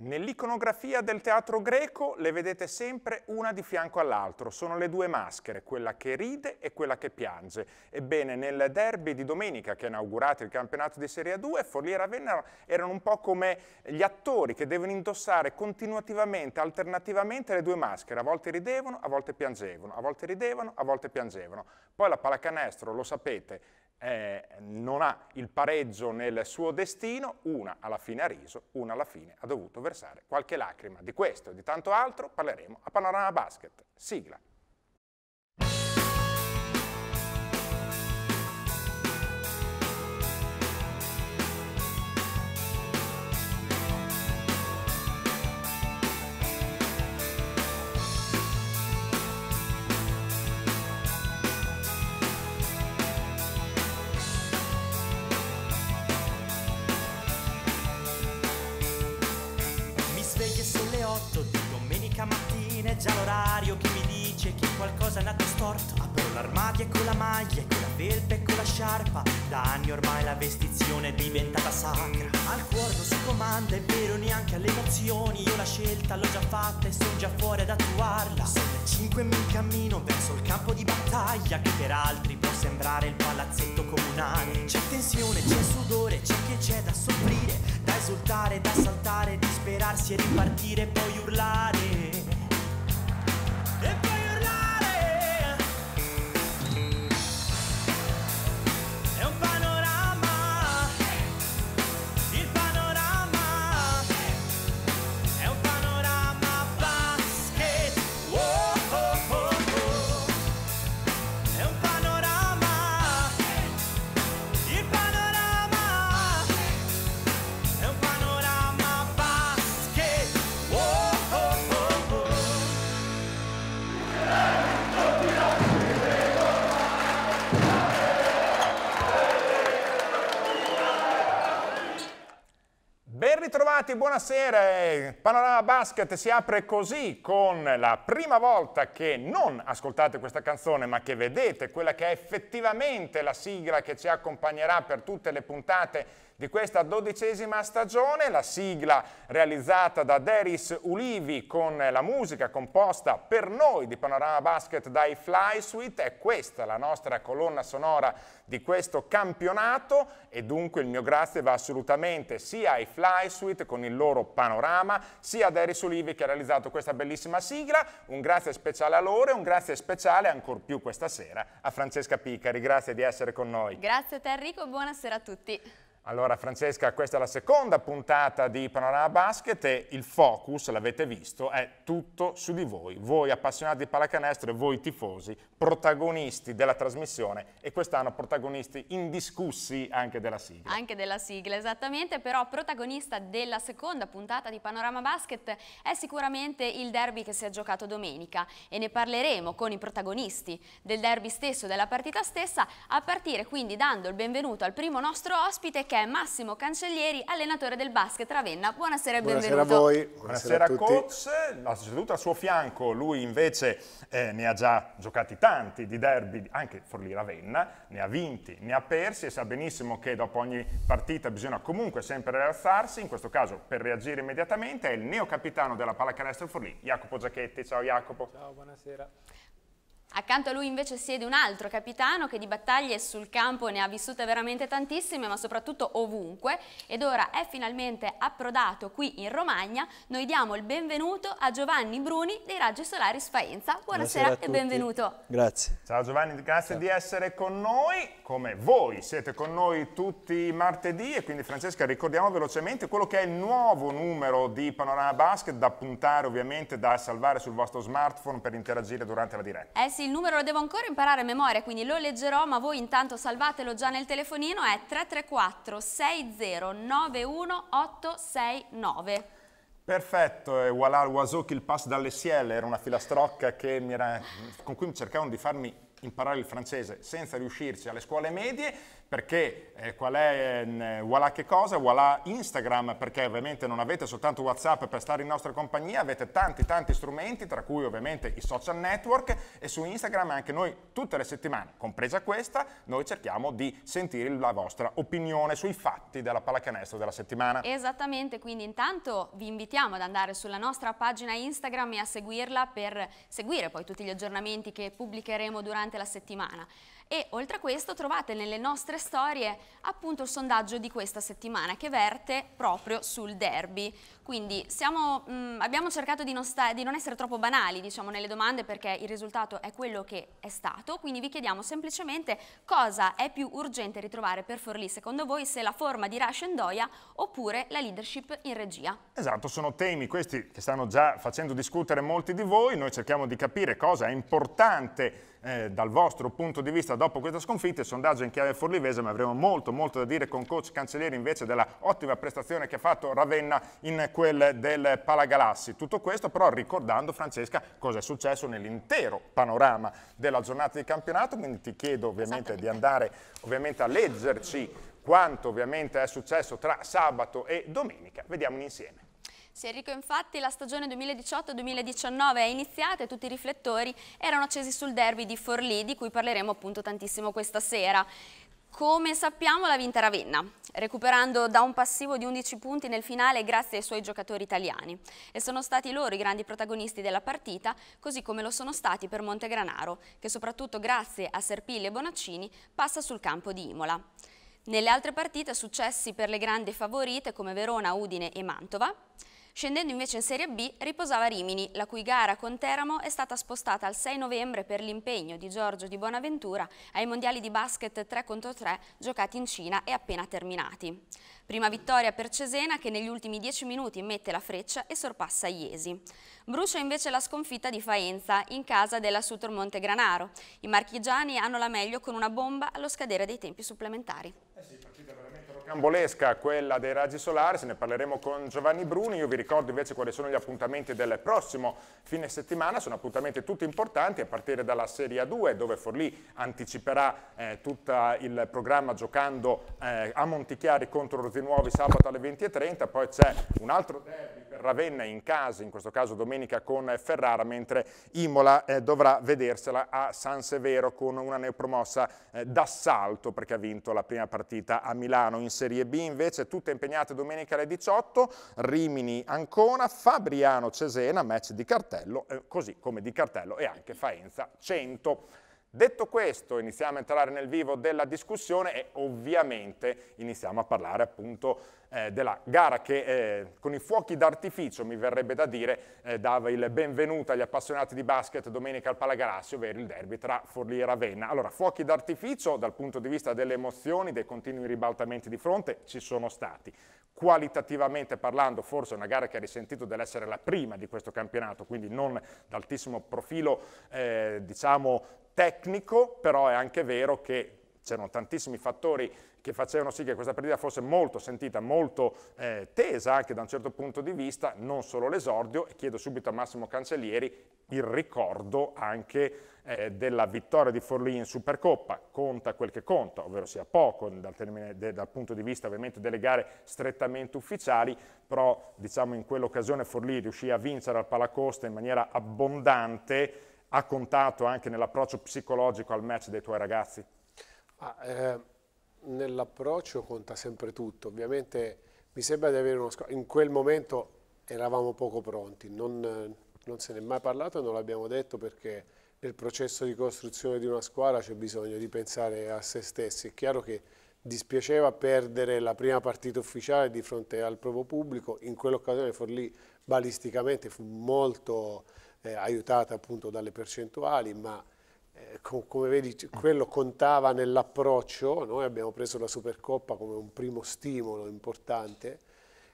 Nell'iconografia del teatro greco le vedete sempre una di fianco all'altro, sono le due maschere, quella che ride e quella che piange. Ebbene, nel derby di domenica che ha inaugurato il campionato di Serie 2, Follia e Ravenna erano un po' come gli attori che devono indossare continuativamente, alternativamente le due maschere, a volte ridevano, a volte piangevano, a volte ridevano, a volte piangevano. Poi la pallacanestro, lo sapete, eh, non ha il pareggio nel suo destino, una alla fine ha riso, una alla fine ha dovuto versare qualche lacrima. Di questo e di tanto altro parleremo a Panorama Basket. Sigla. dice che qualcosa è nato storto Apro l'armadio e con la maglia, e con la felpa e con la sciarpa Da anni ormai la vestizione è diventata sacra Al cuore non si comanda, è vero neanche alle emozioni Io la scelta l'ho già fatta e sono già fuori ad attuarla Sono le 5 e mi incammino verso il campo di battaglia Che per altri può sembrare il palazzetto comunale C'è tensione, c'è sudore, c'è che c'è da soffrire Da esultare, da saltare, disperarsi e ripartire e poi urlare E poi Bentornati, buonasera. Panorama Basket si apre così con la prima volta che non ascoltate questa canzone ma che vedete quella che è effettivamente la sigla che ci accompagnerà per tutte le puntate di questa dodicesima stagione, la sigla realizzata da Deris Ulivi con la musica composta per noi di Panorama Basket dai Fly Suite, è questa la nostra colonna sonora di questo campionato e dunque il mio grazie va assolutamente sia ai Fly Suite con il loro panorama, sia a Deris Ulivi che ha realizzato questa bellissima sigla, un grazie speciale a loro e un grazie speciale ancor più questa sera a Francesca Picari, grazie di essere con noi. Grazie a te Enrico, buonasera a tutti. Allora Francesca, questa è la seconda puntata di Panorama Basket e il focus, l'avete visto, è tutto su di voi, voi appassionati di pallacanestro e voi tifosi, protagonisti della trasmissione e quest'anno protagonisti indiscussi anche della sigla. Anche della sigla, esattamente, però protagonista della seconda puntata di Panorama Basket è sicuramente il derby che si è giocato domenica e ne parleremo con i protagonisti del derby stesso, della partita stessa, a partire quindi dando il benvenuto al primo nostro ospite che è Massimo Cancellieri, allenatore del basket Ravenna. Buonasera e benvenuto. Buonasera a voi. Buonasera, Buonasera coach. Seduto al suo fianco, lui invece eh, ne ha già giocati tanti di derby, anche Forlì Ravenna, ne ha vinti, ne ha persi e sa benissimo che dopo ogni partita bisogna comunque sempre rialzarsi, in questo caso per reagire immediatamente, è il neocapitano della pallacanestro Forlì, Jacopo Giacchetti. Ciao Jacopo. Ciao, buonasera. Accanto a lui invece siede un altro capitano che di battaglie sul campo ne ha vissute veramente tantissime, ma soprattutto ovunque, ed ora è finalmente approdato qui in Romagna. Noi diamo il benvenuto a Giovanni Bruni dei Raggi Solari Spaenza. Buonasera, Buonasera e benvenuto. Grazie. Ciao Giovanni, grazie Ciao. di essere con noi, come voi siete con noi tutti i martedì e quindi Francesca ricordiamo velocemente quello che è il nuovo numero di Panorama Basket da puntare ovviamente, da salvare sul vostro smartphone per interagire durante la diretta. Eh sì, ragazzi il numero lo devo ancora imparare a memoria, quindi lo leggerò, ma voi intanto salvatelo già nel telefonino, è 334 60 91 Perfetto, e voilà il Wasoki, il pass dalle dall'Essiel, era una filastrocca era, con cui cercavano di farmi imparare il francese senza riuscirci alle scuole medie perché eh, qual è, mm, eh, voilà che cosa, voilà Instagram, perché ovviamente non avete soltanto Whatsapp per stare in nostra compagnia, avete tanti tanti strumenti, tra cui ovviamente i social network e su Instagram anche noi tutte le settimane, compresa questa, noi cerchiamo di sentire la vostra opinione sui fatti della pallacanestro della settimana. Esattamente, quindi intanto vi invitiamo ad andare sulla nostra pagina Instagram e a seguirla per seguire poi tutti gli aggiornamenti che pubblicheremo durante la settimana e oltre a questo trovate nelle nostre storie appunto il sondaggio di questa settimana che verte proprio sul derby. Quindi siamo, mh, mm, abbiamo cercato di non, di non, essere troppo banali diciamo, nelle domande perché il risultato è quello che è stato, quindi vi chiediamo semplicemente cosa è più urgente ritrovare per Forlì secondo voi, se la forma di Rush Doia oppure la leadership in regia. Esatto, sono temi questi che stanno già facendo discutere molti di voi, noi cerchiamo di capire cosa è importante eh, dal vostro punto di vista dopo questa sconfitta, il sondaggio in chiave forlivese, ma avremo molto molto da dire con coach Cancellieri invece della ottima prestazione che ha fatto Ravenna in quel del Palagalassi. Tutto questo però ricordando Francesca cosa è successo nell'intero panorama della giornata di campionato, quindi ti chiedo ovviamente di andare ovviamente a leggerci quanto ovviamente è successo tra sabato e domenica. Vediamolo insieme. Se Enrico infatti la stagione 2018-2019 è iniziata e tutti i riflettori erano accesi sul derby di Forlì, di cui parleremo appunto tantissimo questa sera. Come sappiamo la vinta Ravenna, recuperando da un passivo di 11 punti nel finale grazie ai suoi giocatori italiani. E sono stati loro i grandi protagonisti della partita, così come lo sono stati per Montegranaro, che soprattutto grazie a Serpilli e Bonaccini passa sul campo di Imola. Nelle altre partite successi per le grandi favorite come Verona, Udine e Mantova, Scendendo invece in Serie B riposava Rimini, la cui gara con Teramo è stata spostata al 6 novembre per l'impegno di Giorgio di Bonaventura ai mondiali di basket 3 contro 3 giocati in Cina e appena terminati. Prima vittoria per Cesena che negli ultimi 10 minuti mette la freccia e sorpassa Iesi. Brucia invece la sconfitta di Faenza in casa della Sutor Granaro. I marchigiani hanno la meglio con una bomba allo scadere dei tempi supplementari. Eh sì, rocambolesca quella dei raggi solari, se ne parleremo con Giovanni Bruni, io vi ricordo invece quali sono gli appuntamenti del prossimo fine settimana, sono appuntamenti tutti importanti a partire dalla Serie A2 dove Forlì anticiperà eh, tutto il programma giocando eh, a Montichiari contro Rosinuovi sabato alle 20.30, poi c'è un altro derby per Ravenna in casa, in questo caso domenica con Ferrara, mentre Imola eh, dovrà vedersela a San Severo con una neopromossa eh, d'assalto perché ha vinto la prima partita a Milano in Serie B invece tutte impegnate domenica alle 18, Rimini Ancona, Fabriano Cesena, match di cartello, eh, così come di cartello e anche Faenza 100. Detto questo, iniziamo a entrare nel vivo della discussione e ovviamente iniziamo a parlare appunto eh, della gara che eh, con i fuochi d'artificio, mi verrebbe da dire, eh, dava il benvenuto agli appassionati di basket domenica al Palagarassi, ovvero il derby tra Forlì e Ravenna. Allora, fuochi d'artificio dal punto di vista delle emozioni, dei continui ribaltamenti di fronte, ci sono stati qualitativamente parlando forse è una gara che ha risentito dell'essere la prima di questo campionato, quindi non d'altissimo profilo eh, diciamo, tecnico, però è anche vero che c'erano tantissimi fattori che facevano sì che questa partita fosse molto sentita, molto eh, tesa anche da un certo punto di vista, non solo l'esordio, e chiedo subito a Massimo Cancellieri il ricordo anche eh, della vittoria di Forlì in Supercoppa, conta quel che conta, ovvero sia poco dal, termine, de, dal, punto di vista ovviamente delle gare strettamente ufficiali, però diciamo in quell'occasione Forlì riuscì a vincere al Palacosta in maniera abbondante, ha contato anche nell'approccio psicologico al match dei tuoi ragazzi? Ah, eh, nell'approccio conta sempre tutto, ovviamente mi sembra di avere uno scopo, in quel momento eravamo poco pronti, non, non se ne è mai parlato e non l'abbiamo detto perché nel processo di costruzione di una squadra c'è bisogno di pensare a se stessi, è chiaro che dispiaceva perdere la prima partita ufficiale di fronte al proprio pubblico, in quell'occasione Forlì balisticamente fu molto eh, aiutata appunto dalle percentuali, ma eh, com come vedi quello contava nell'approccio, noi abbiamo preso la Supercoppa come un primo stimolo importante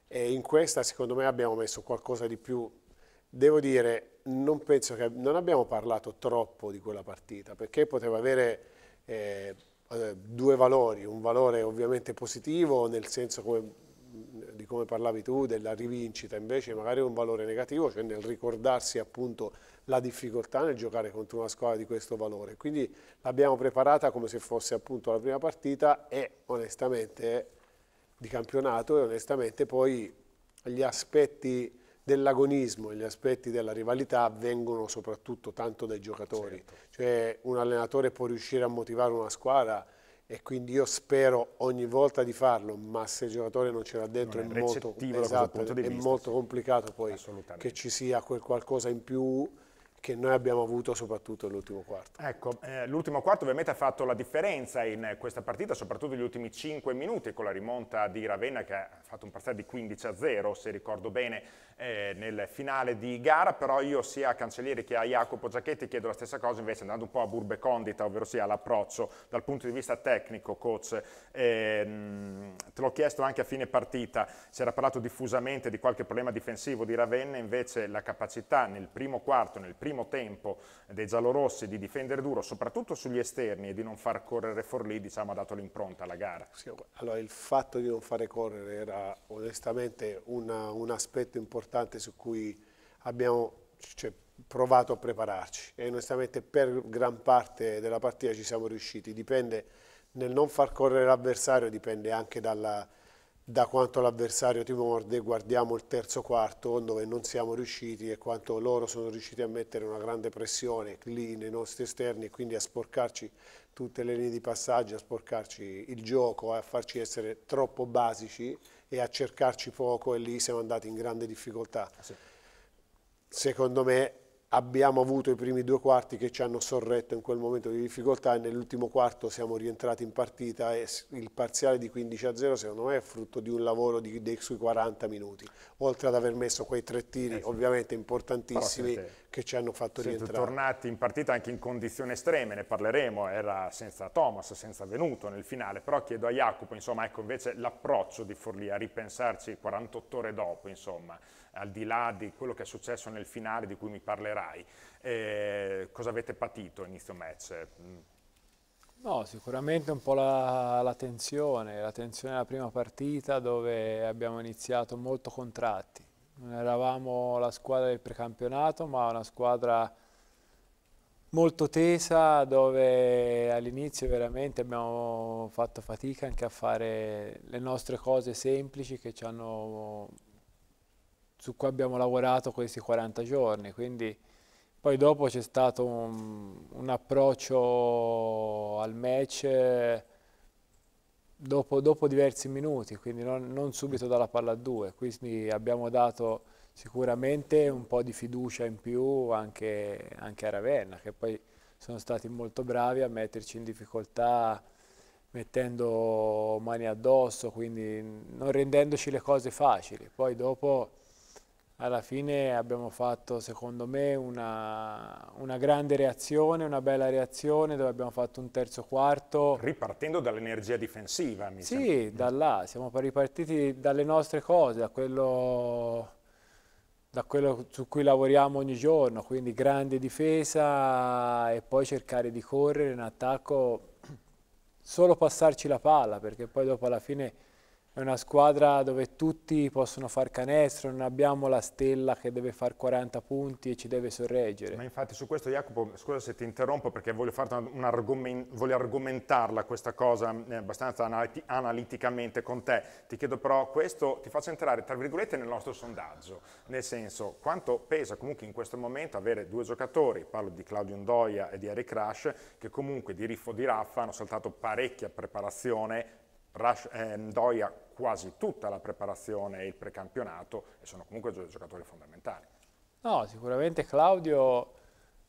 e in questa secondo me abbiamo messo qualcosa di più, devo dire, non penso che non abbiamo parlato troppo di quella partita perché poteva avere... Eh, eh due valori, un valore ovviamente positivo nel senso come di come parlavi tu, della rivincita, invece magari un valore negativo, cioè nel ricordarsi appunto la difficoltà nel giocare contro una squadra di questo valore. Quindi l'abbiamo preparata come se fosse appunto la prima partita e onestamente di campionato e onestamente poi gli aspetti dell'agonismo e gli aspetti della rivalità vengono soprattutto tanto dai giocatori. Certo. Cioè un allenatore può riuscire a motivare una squadra e quindi io spero ogni volta di farlo, ma se il giocatore non ce l'ha dentro è, è molto, esatto, è vista, molto complicato poi che ci sia quel qualcosa in più che noi abbiamo avuto soprattutto nell'ultimo quarto. Ecco, eh, l'ultimo quarto ovviamente ha fatto la differenza in questa partita, soprattutto negli ultimi 5 minuti con la rimonta di Ravenna che ha fatto un parziale di 15 a 0, se ricordo bene, eh, nel finale di gara, però io sia a Cancellieri che a Jacopo Giacchetti chiedo la stessa cosa invece andando un po' a burbe condita, ovvero sia all'approccio dal punto di vista tecnico, coach. Eh, te l'ho chiesto anche a fine partita, si era parlato diffusamente di qualche problema difensivo di Ravenna, invece la capacità nel primo quarto, nel primo tantissimo tempo dei giallorossi di difendere duro, soprattutto sugli esterni, e di non far correre Forlì, diciamo, ha dato l'impronta alla gara. Sì, allora, il fatto di non fare correre era onestamente una, un aspetto importante su cui abbiamo... Cioè, provato a prepararci e onestamente per gran parte della partita ci siamo riusciti. Dipende nel non far correre l'avversario, dipende anche dalla, da quanto l'avversario ti morde guardiamo il terzo quarto dove non siamo riusciti e quanto loro sono riusciti a mettere una grande pressione lì nei nostri esterni e quindi a sporcarci tutte le linee di passaggio, a sporcarci il gioco, a farci essere troppo basici e a cercarci poco e lì siamo andati in grande difficoltà. Sì. Secondo me abbiamo avuto i primi due quarti che ci hanno sorretto in quel momento di difficoltà e nell'ultimo quarto siamo rientrati in partita e il parziale di 15 a 0 secondo me è frutto di un lavoro di, dei sui 40 minuti oltre ad aver messo quei tre tiri eh sì. ovviamente importantissimi che ci hanno fatto Siete rientrare. Siete tornati in partita anche in condizioni estreme, ne parleremo, era senza Thomas, senza Venuto nel finale, però chiedo a Jacopo, insomma, ecco invece l'approccio di Forlì, a ripensarci 48 ore dopo, insomma, al di là di quello che è successo nel finale di cui mi parlerai, eh, cosa avete patito inizio match? Mm. No, sicuramente un po' la, la tensione, la tensione della prima partita dove abbiamo iniziato molto contratti, non eravamo la squadra del precampionato, ma una squadra molto tesa dove all'inizio veramente abbiamo fatto fatica anche a fare le nostre cose semplici che ci hanno, su cui abbiamo lavorato questi 40 giorni. Quindi poi dopo c'è stato un, un approccio al match dopo, dopo diversi minuti, quindi non, non, subito dalla palla a due, quindi abbiamo dato sicuramente un po' di fiducia in più anche, anche a Ravenna, che poi sono stati molto bravi a metterci in difficoltà mettendo mani addosso, quindi non rendendoci le cose facili. Poi dopo alla fine abbiamo fatto secondo me una, una, grande reazione, una bella reazione dove abbiamo fatto un terzo quarto. Ripartendo dall'energia difensiva, mi sembra. Sì, da là, siamo ripartiti dalle nostre cose, da quello, da quello su cui lavoriamo ogni giorno, quindi grande difesa e poi cercare di correre in attacco, solo passarci la palla perché poi dopo alla fine è una squadra dove tutti possono far canestro, non abbiamo la stella che deve far 40 punti e ci deve sorreggere. Ma infatti su questo Jacopo, scusa se ti interrompo perché voglio, argoment voglio argomentarla questa cosa eh, abbastanza analit analiticamente con te, ti chiedo però questo, ti faccio entrare tra virgolette nel nostro sondaggio, nel senso quanto pesa comunque in questo momento avere due giocatori, parlo di Claudio Ndoia e di Eric Rush, che comunque di Riffo di Raffa hanno saltato parecchia preparazione, Rush, eh, Ndoia quasi tutta la preparazione e il precampionato e sono comunque due giocatori fondamentali. No, sicuramente Claudio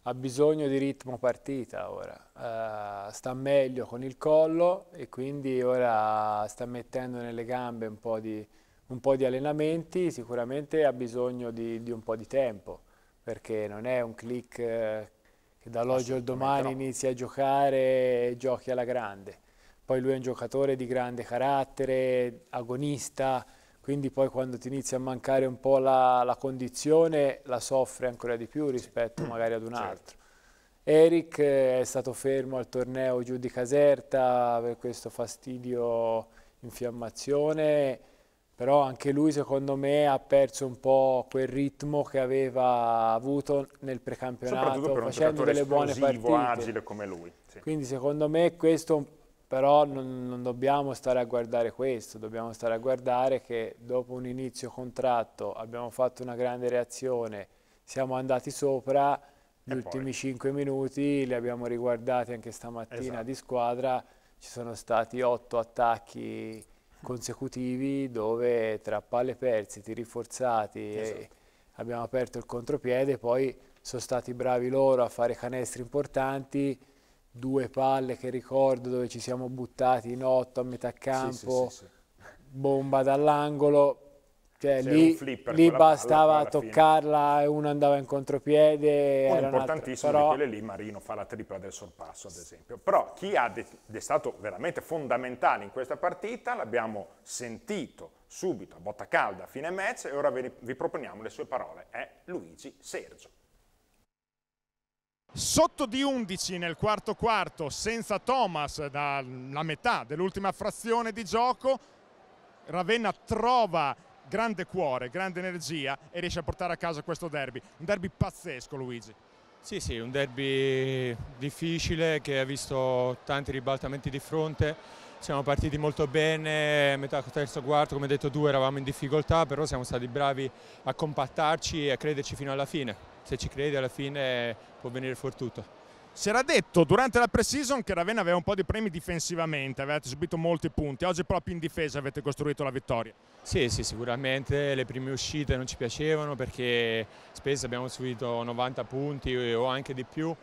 ha bisogno di ritmo partita ora, uh, sta meglio con il collo e quindi ora sta mettendo nelle gambe un po' di, un po di allenamenti, sicuramente ha bisogno di, di, un po' di tempo perché non è un click eh, che dall'oggi al domani no. inizi a giocare e giochi alla grande poi lui è un giocatore di grande carattere, agonista, quindi poi quando ti inizia a mancare un po' la, la condizione la soffre ancora di più rispetto sì. magari ad un certo. altro. Eric eh, è stato fermo al torneo giù di Caserta per questo fastidio infiammazione, però anche lui secondo me ha perso un po' quel ritmo che aveva avuto nel precampionato facendo delle buone partite. agile come lui. Sì. Quindi secondo me questo però non, non, dobbiamo stare a guardare questo, dobbiamo stare a guardare che dopo un inizio contratto abbiamo fatto una grande reazione, siamo andati sopra, gli e ultimi poi. 5 minuti li abbiamo riguardati anche stamattina esatto. di squadra, ci sono stati 8 attacchi consecutivi dove tra palle persi, tiri forzati, esatto. abbiamo aperto il contropiede, poi sono stati bravi loro a fare canestri importanti, due palle che ricordo dove ci siamo buttati in otto a metà campo, sì, sì, sì, bomba dall'angolo, cioè, lì, lì bastava palla, toccarla e uno andava in contropiede. Un importantissimo però... di quelle lì, Marino fa la tripla del sorpasso ad esempio. Però chi ha è stato veramente fondamentale in questa partita, l'abbiamo sentito subito a botta calda a fine match e ora vi, vi proponiamo le sue parole, è Luigi Sergio. Sotto di 11 nel quarto quarto senza Thomas dalla metà dell'ultima frazione di gioco, Ravenna trova grande cuore, grande energia e riesce a portare a casa questo derby. Un derby pazzesco Luigi. Sì, sì, un derby difficile che ha visto tanti ribaltamenti di fronte. Siamo partiti molto bene, metà terzo quarto, come detto due, eravamo in difficoltà, però siamo stati bravi a compattarci e a crederci fino alla fine se ci credi alla fine può venire fuori tutto. Si era detto durante la pre-season che Ravenna aveva un po' di premi difensivamente, avevate subito molti punti, oggi proprio in difesa avete costruito la vittoria. Sì, sì, sicuramente le prime uscite non ci piacevano perché spesso abbiamo subito 90 punti o anche di più.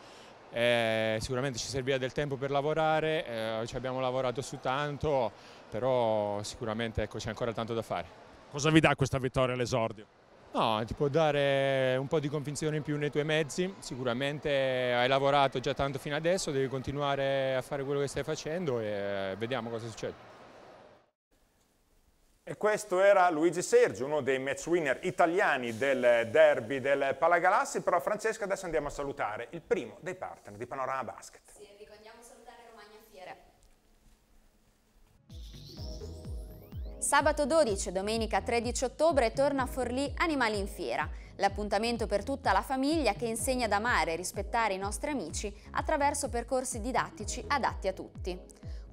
Eh, sicuramente ci serviva del tempo per lavorare, eh, ci abbiamo lavorato su tanto, però sicuramente ecco, c'è ancora tanto da fare. Cosa vi dà questa vittoria all'esordio? No, ti può dare un po' di convinzione in più nei tuoi mezzi, sicuramente hai lavorato già tanto fino adesso, devi continuare a fare quello che stai facendo e eh, vediamo cosa succede. E questo era Luigi Sergio, uno dei match winner italiani del derby del Palagalassi, però Francesca adesso andiamo a salutare il primo dei partner di Panorama Basket. Sabato 12 e domenica 13 ottobre torna a Forlì Animali in Fiera, l'appuntamento per tutta la famiglia che insegna ad amare e rispettare i nostri amici attraverso percorsi didattici adatti a tutti.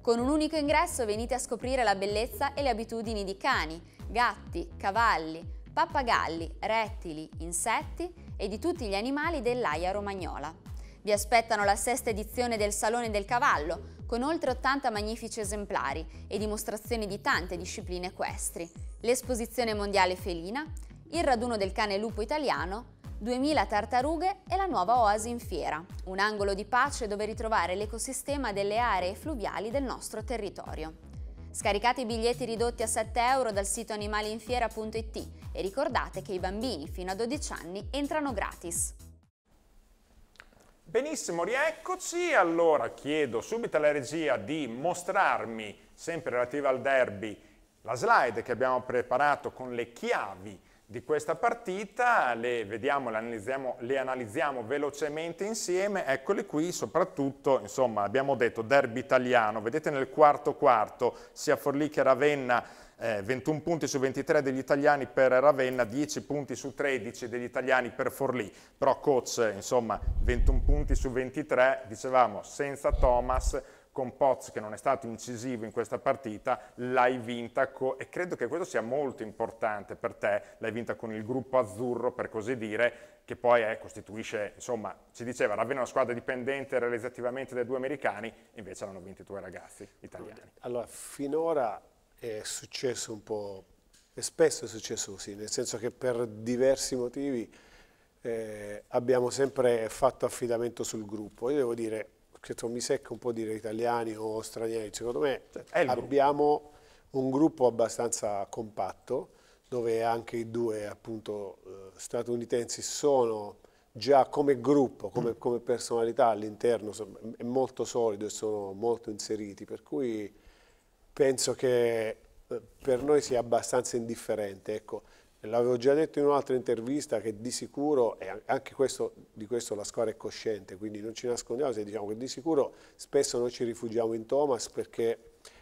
Con un unico ingresso venite a scoprire la bellezza e le abitudini di cani, gatti, cavalli, pappagalli, rettili, insetti e di tutti gli animali dell'Aia Romagnola. Vi aspettano la sesta edizione del Salone del Cavallo, con oltre 80 magnifici esemplari e dimostrazioni di tante discipline equestri, l'esposizione mondiale felina, il raduno del cane lupo italiano, 2000 tartarughe e la nuova oasi in fiera, un angolo di pace dove ritrovare l'ecosistema delle aree fluviali del nostro territorio. Scaricate i biglietti ridotti a 7 euro dal sito animaliinfiera.it e ricordate che i bambini fino a 12 anni entrano gratis. Benissimo, rieccoci. Allora chiedo subito alla regia di mostrarmi, sempre relativa al derby, la slide che abbiamo preparato con le chiavi di questa partita, le vediamo, le analizziamo, le analizziamo velocemente insieme, eccole qui, soprattutto, insomma, abbiamo detto derby italiano, vedete nel quarto quarto, sia Forlì che Ravenna eh, 21 punti su 23 degli italiani per Ravenna, 10 punti su 13 degli italiani per Forlì, però coach insomma 21 punti su 23, dicevamo senza Thomas, con Poz che non è stato incisivo in questa partita, l'hai vinta e credo che questo sia molto importante per te, l'hai vinta con il gruppo azzurro per così dire, che poi è, eh, costituisce, insomma, ci diceva, Ravenna è una squadra dipendente realizzativamente dai due americani, invece l'hanno vinti i tuoi ragazzi italiani. Allora, finora è successo un po', e spesso è successo così, nel senso che per diversi motivi eh, abbiamo sempre fatto affidamento sul gruppo. Io devo dire, che mi secca un po' dire italiani o stranieri, secondo me abbiamo un gruppo abbastanza compatto dove anche i due appunto, eh, statunitensi sono già come gruppo, come, mm. come personalità all'interno, è molto solido e sono molto inseriti, per cui penso che eh, per noi sia abbastanza indifferente. Ecco, L'avevo già detto in un'altra intervista che di sicuro, e anche questo, di questo la squadra è cosciente, quindi non ci nascondiamo se diciamo che di sicuro spesso noi ci rifugiamo in Thomas perché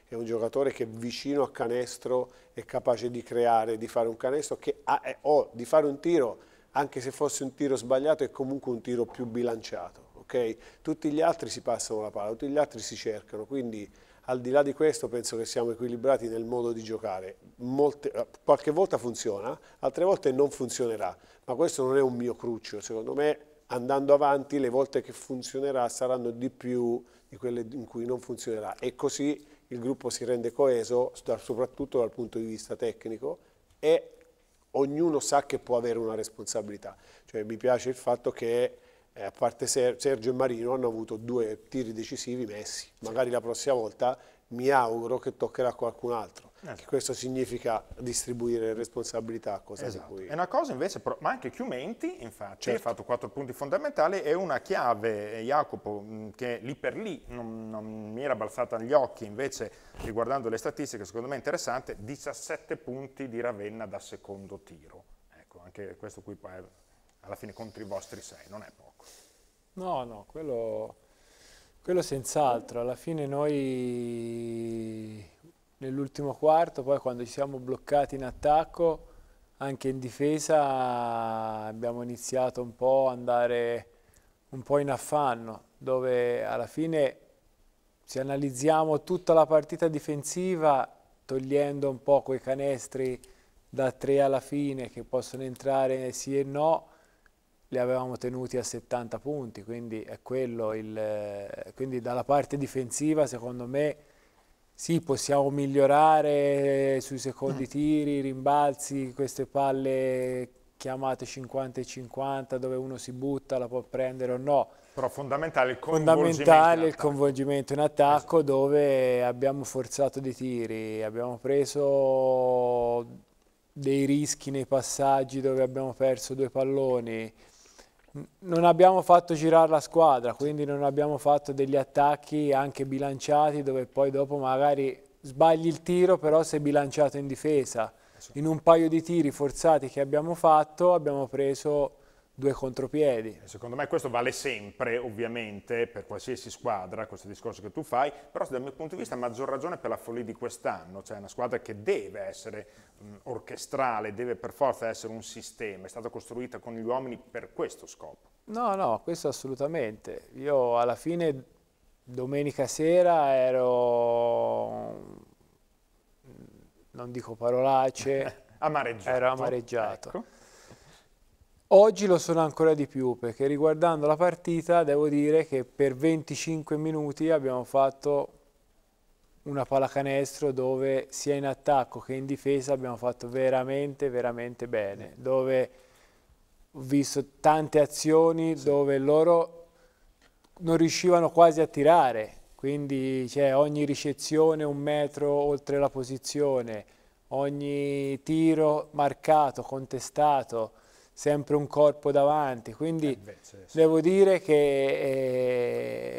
è un giocatore che vicino a canestro è capace di creare, di fare un canestro che ha, o di fare un tiro, anche se fosse un tiro sbagliato, è comunque un tiro più bilanciato. Okay? Tutti gli altri si passano la palla, tutti gli altri si cercano, quindi al di là di questo penso che siamo equilibrati nel modo di giocare. Molte, eh, qualche volta funziona, altre volte non funzionerà, ma questo non è un mio cruccio. Secondo me andando avanti le volte che funzionerà saranno di più di quelle in cui non funzionerà e così il gruppo si rende coeso soprattutto dal punto di vista tecnico e ognuno sa che può avere una responsabilità. Cioè, mi piace il fatto che eh, a parte Sergio e Marino, hanno avuto due tiri decisivi messi. Magari la prossima volta mi auguro che toccherà a qualcun altro. Esatto. Questo significa distribuire responsabilità, cosa esatto. È una cosa invece, ma anche Chiumenti, infatti, certo. ha fatto quattro punti fondamentali e una chiave, eh, Jacopo, mm, che lì per lì non, non mi era balzata agli occhi, invece riguardando le statistiche, secondo me è interessante, 17 punti di Ravenna da secondo tiro. Ecco, anche questo qui alla fine contro i vostri 6, non è poco. No, no, quello, quelro senz'altro. Alla fine noi nell'ultimo quarto, poi quando ci siamo bloccati in attacco, anche in difesa abbiamo iniziato un po' a andare un po' in affanno, dove alla fine se analizziamo tutta la partita difensiva, togliendo un po' quei canestri da tre alla fine che possono entrare sì e no, li avevamo tenuti a 70 punti, quindi è quello il, quindi dalla parte difensiva secondo me sì, possiamo migliorare sui secondi mm. tiri, rimbalzi, queste palle chiamate 50 50 dove uno si butta, la può prendere o no. Però fondamentale il coinvolgimento, fondamentale il coinvolgimento in attacco esatto. dove abbiamo forzato dei tiri, abbiamo preso dei rischi nei passaggi dove abbiamo perso due palloni, non abbiamo fatto girare la squadra, quindi non abbiamo fatto degli attacchi anche bilanciati dove poi dopo magari sbagli il tiro, però sei bilanciato in difesa. In un paio di tiri forzati che abbiamo fatto abbiamo preso due contropiedi. Secondo me questo vale sempre, ovviamente, per qualsiasi squadra, questo discorso che tu fai, però dal mio punto di vista ha maggior ragione per la follia di quest'anno, cioè una squadra che deve essere mh, orchestrale, deve per forza essere un sistema, è stata costruita con gli uomini per questo scopo. No, no, questo assolutamente. Io alla fine domenica sera ero non dico parolacce, amareggiato. Ero amareggiato. Ecco. Oggi lo sono ancora di più perché riguardando la partita devo dire che per 25 minuti abbiamo fatto una pallacanestro dove sia in attacco che in difesa abbiamo fatto veramente veramente bene, dove ho visto tante azioni sì. dove loro non riuscivano quasi a tirare, quindi cioè, ogni ricezione un metro oltre la posizione, ogni tiro marcato, contestato, sempre un corpo davanti, quindi eh beh, sì, sì. devo dire che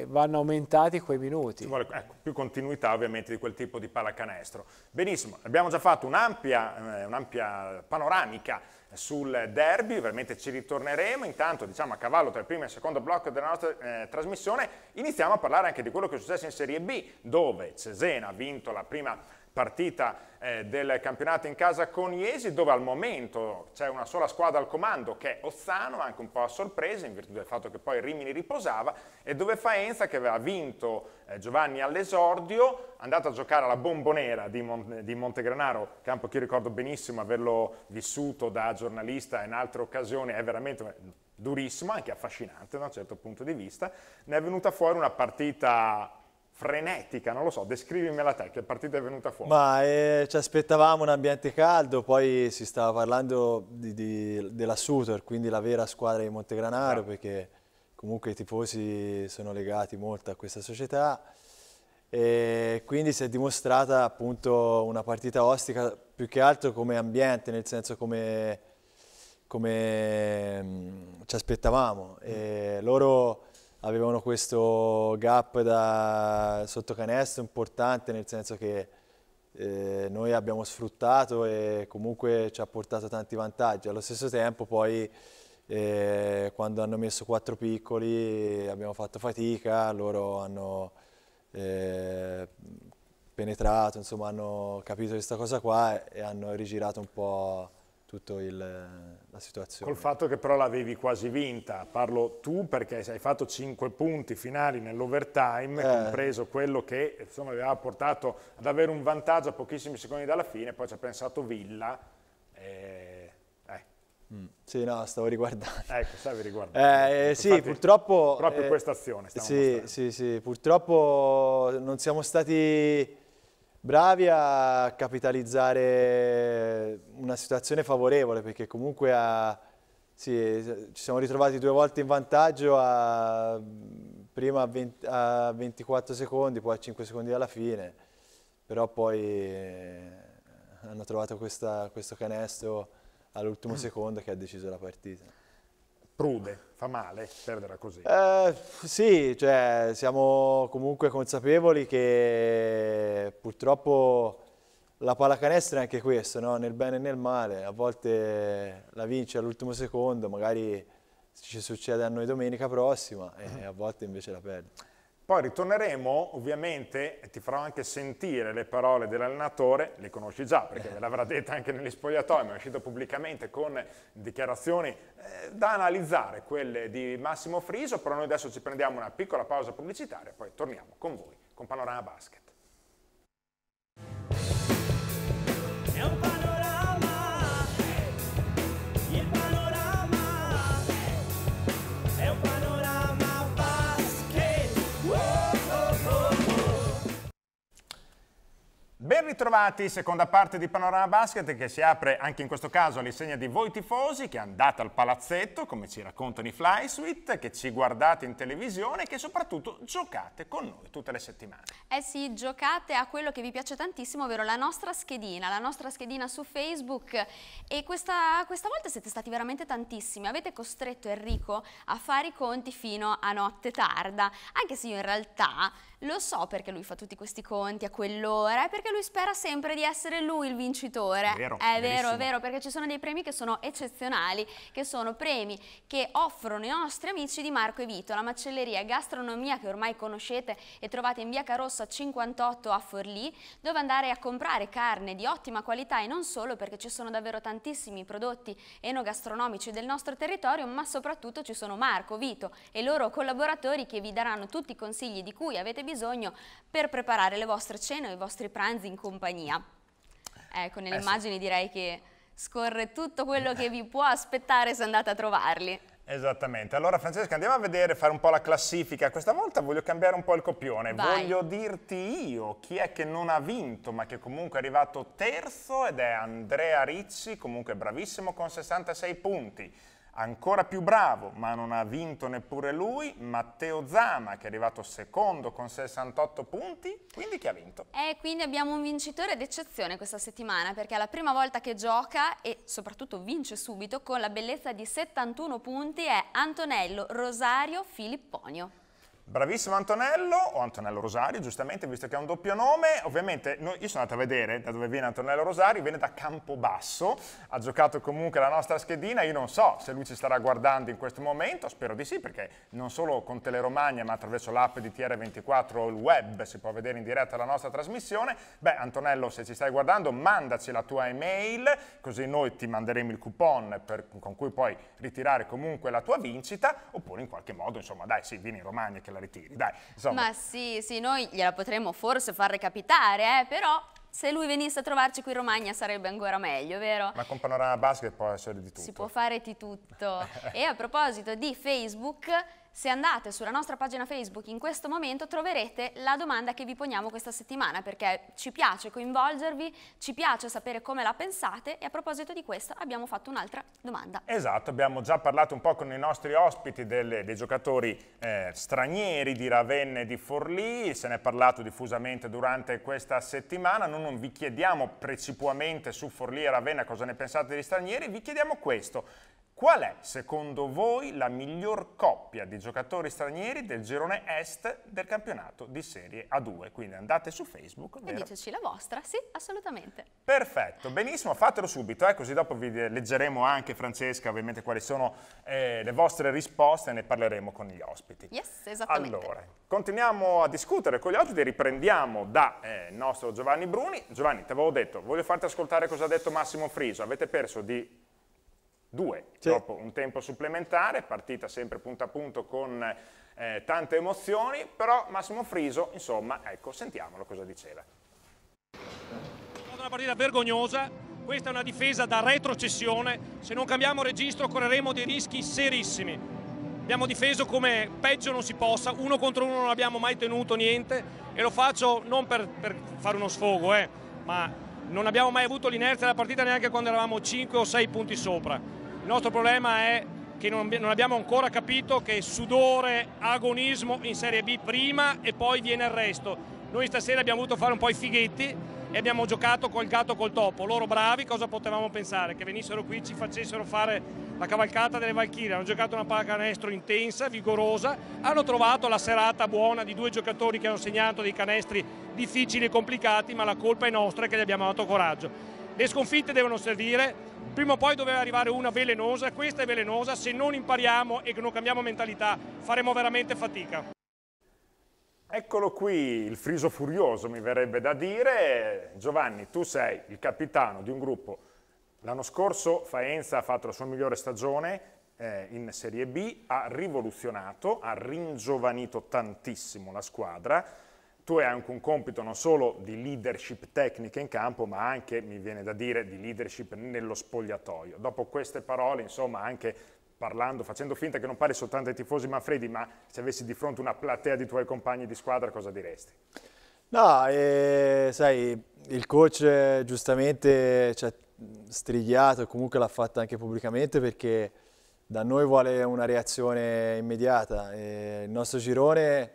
eh, vanno aumentati quei minuti. Ci vuole ecco, più continuità ovviamente di quel tipo di pallacanestro. Benissimo, abbiamo già fatto un'ampia eh, un panoramica sul derby, ovviamente ci ritorneremo, intanto diciamo a cavallo tra il primo e il secondo blocco della nostra eh, trasmissione iniziamo a parlare anche di quello che è successo in Serie B dove Cesena ha vinto la prima partita eh, del campionato in casa con Iesi dove al momento c'è una sola squadra al comando che è Ozzano, anche un po' a sorpresa in virtù del fatto che poi Rimini riposava e dove Faenza che aveva vinto eh, Giovanni all'esordio, andato a giocare alla Bombonera di, Mon di Montegranaro, campo che io ricordo benissimo averlo vissuto da giornalista in altre occasioni, è veramente durissimo, anche affascinante da un certo punto di vista, ne è venuta fuori una partita frenetica, non lo so, descrivimela te, che partita è venuta fuori? Ma eh, ci aspettavamo un ambiente caldo, poi si stava parlando di, di, della Sutor, quindi la vera squadra di Montegranaro, ah. perché comunque i tifosi sono legati molto a questa società, e quindi si è dimostrata appunto una partita ostica più che altro come ambiente, nel senso come, come mh, mm, ci aspettavamo. E mm. loro avevano questo gap da canestro importante, nel senso che eh, noi abbiamo sfruttato e comunque ci ha portato tanti vantaggi. Allo stesso tempo poi eh, quando hanno messo quattro piccoli abbiamo fatto fatica, loro hanno eh, penetrato, insomma hanno capito questa cosa qua e hanno rigirato un po' tutta la situazione. Col fatto che però l'avevi quasi vinta, parlo tu perché hai fatto 5 punti finali nell'overtime, eh. compreso quello che insomma, aveva portato ad avere un vantaggio a pochissimi secondi dalla fine, poi ci ha pensato Villa. E... Eh. Mm. Sì, no, stavo riguardando. Ecco, stavi riguardando. Eh, eh, ecco, sì, infatti, purtroppo... Proprio eh, questa azione. Sì, mostrando. sì, sì, purtroppo non siamo stati bravi a capitalizzare una situazione favorevole perché comunque a, sì, ci siamo ritrovati due volte in vantaggio a, prima a, 20, a, 24 secondi poi a 5 secondi alla fine però poi eh, hanno trovato questa, questo canestro all'ultimo mm. secondo che ha deciso la partita prude, fa male perderla così. Eh, sì, cioè, siamo comunque consapevoli che purtroppo la pallacanestro è anche questo, no? nel bene e nel male, a volte la vince all'ultimo secondo, magari ci succede a noi domenica prossima e mm. a volte invece la perde. Poi ritorneremo, ovviamente, ti farò anche sentire le parole dell'allenatore, le conosci già perché ve l'avrà detta anche negli spogliatoi, ma è uscito pubblicamente con dichiarazioni eh, da analizzare, quelle di Massimo Friso, però noi adesso ci prendiamo una piccola pausa pubblicitaria e poi torniamo con voi con Panorama Basket. Ben ritrovati, seconda parte di Panorama Basket che si apre anche in questo caso all'insegna di voi tifosi che andate al palazzetto, come ci raccontano i Fly Suite, che ci guardate in televisione e che soprattutto giocate con noi tutte le settimane. Eh sì, giocate a quello che vi piace tantissimo, ovvero la nostra schedina, la nostra schedina su Facebook e questa, questa volta siete stati veramente tantissimi, avete costretto Enrico a fare i conti fino a notte tarda, anche se io in realtà lo so perché lui fa tutti questi conti a quell'ora, è perché lui spera sempre di essere lui il vincitore. Vero, è vero, è vero, perché ci sono dei premi che sono eccezionali, che sono premi che offrono i nostri amici di Marco e Vito, la macelleria e Gastronomia che ormai conoscete e trovate in via Carossa 58 a Forlì, dove andare a comprare carne di ottima qualità e non solo perché ci sono davvero tantissimi prodotti enogastronomici del nostro territorio, ma soprattutto ci sono Marco, Vito e i loro collaboratori che vi daranno tutti i consigli di cui avete bisogno bisogno per preparare le vostre cene o i vostri pranzi in compagnia. Ecco, nelle eh immagini sì. direi che scorre tutto quello che vi può aspettare se andate a trovarli. Esattamente, allora Francesca andiamo a vedere, fare un po' la classifica, questa volta voglio cambiare un po' il copione, Vai. voglio dirti io chi è che non ha vinto ma che comunque è arrivato terzo ed è Andrea Rizzi, comunque bravissimo con 66 punti, Ancora più bravo, ma non ha vinto neppure lui, Matteo Zama che è arrivato secondo con 68 punti, quindi chi ha vinto? E quindi abbiamo un vincitore d'eccezione questa settimana perché è la prima volta che gioca e soprattutto vince subito con la bellezza di 71 punti è Antonello Rosario Filipponio. Bravissimo Antonello, o Antonello Rosario, giustamente, visto che è un doppio nome. Ovviamente noi, io sono andato a vedere da dove viene Antonello Rosario, viene da Campobasso, ha giocato comunque la nostra schedina, io non so se lui ci starà guardando in questo momento, spero di sì, perché non solo con Teleromagna, ma attraverso l'app di TR24 o il web si può vedere in diretta la nostra trasmissione. Beh, Antonello, se ci stai guardando, mandaci la tua email, così noi ti manderemo il coupon per, con cui puoi ritirare comunque la tua vincita, oppure in qualche modo, insomma, dai, sì, vieni in Romagna che che la ritiri, dai. Insomma. Ma sì, sì, noi gliela potremmo forse far recapitare, eh, però se lui venisse a trovarci qui in Romagna sarebbe ancora meglio, vero? Ma con Panorama Basket può essere di tutto. Si può fare di tutto. e a proposito di Facebook se andate sulla nostra pagina Facebook in questo momento troverete la domanda che vi poniamo questa settimana perché ci piace coinvolgervi, ci piace sapere come la pensate e a proposito di questo abbiamo fatto un'altra domanda. Esatto, abbiamo già parlato un po' con i nostri ospiti delle, dei giocatori eh, stranieri di Ravenna e di Forlì, se ne è parlato diffusamente durante questa settimana, noi non vi chiediamo precipuamente su Forlì e Ravenna cosa ne pensate degli stranieri, vi chiediamo questo, Qual è, secondo voi, la miglior coppia di giocatori stranieri del girone est del campionato di Serie A2? Quindi andate su Facebook e diteci la vostra, sì, assolutamente. Perfetto, benissimo, fatelo subito, eh, così dopo vi leggeremo anche, Francesca, ovviamente quali sono eh, le vostre risposte e ne parleremo con gli ospiti. Yes, esattamente. Allora, continuiamo a discutere con gli ospiti, riprendiamo da eh, nostro Giovanni Bruni. Giovanni, ti avevo detto, voglio farti ascoltare cosa ha detto Massimo Friso, avete perso di due, sì. dopo un tempo supplementare, partita sempre punto a punto con eh, tante emozioni, però Massimo Friso, insomma, ecco, sentiamolo cosa diceva. Una partita vergognosa, questa è una difesa da retrocessione, se non cambiamo registro correremo dei rischi serissimi. Abbiamo difeso come peggio non si possa, uno contro uno non abbiamo mai tenuto niente e lo faccio non per, per fare uno sfogo, eh, ma non abbiamo mai avuto l'inerzia della partita neanche quando eravamo 5 o 6 punti sopra il nostro problema è che non, abbiamo ancora capito che sudore, agonismo in Serie B prima e poi viene il resto. Noi stasera abbiamo voluto fare un po' i fighetti e abbiamo giocato col gatto col topo. Loro bravi, cosa potevamo pensare? Che venissero qui e ci facessero fare la cavalcata delle Valchirie. Hanno giocato una pallacanestro intensa, vigorosa, hanno trovato la serata buona di due giocatori che hanno segnato dei canestri difficili e complicati, ma la colpa è nostra e che gli abbiamo dato coraggio. Le sconfitte devono servire Prima o poi doveva arrivare una velenosa, questa è velenosa, se non impariamo e non cambiamo mentalità faremo veramente fatica. Eccolo qui, il friso furioso mi verrebbe da dire. Giovanni, tu sei il capitano di un gruppo. L'anno scorso Faenza ha fatto la sua migliore stagione eh, in Serie B, ha rivoluzionato, ha ringiovanito tantissimo la squadra tu hai anche un compito non solo di leadership tecnica in campo, ma anche, mi viene da dire, di leadership nello spogliatoio. Dopo queste parole, insomma, anche parlando, facendo finta che non parli soltanto ai tifosi Manfredi, ma se avessi di fronte una platea di tuoi compagni di squadra, cosa diresti? No, eh, sai, il coach eh, giustamente ci ha strigliato, comunque l'ha fatta anche pubblicamente perché da noi vuole una reazione immediata. Eh, il nostro girone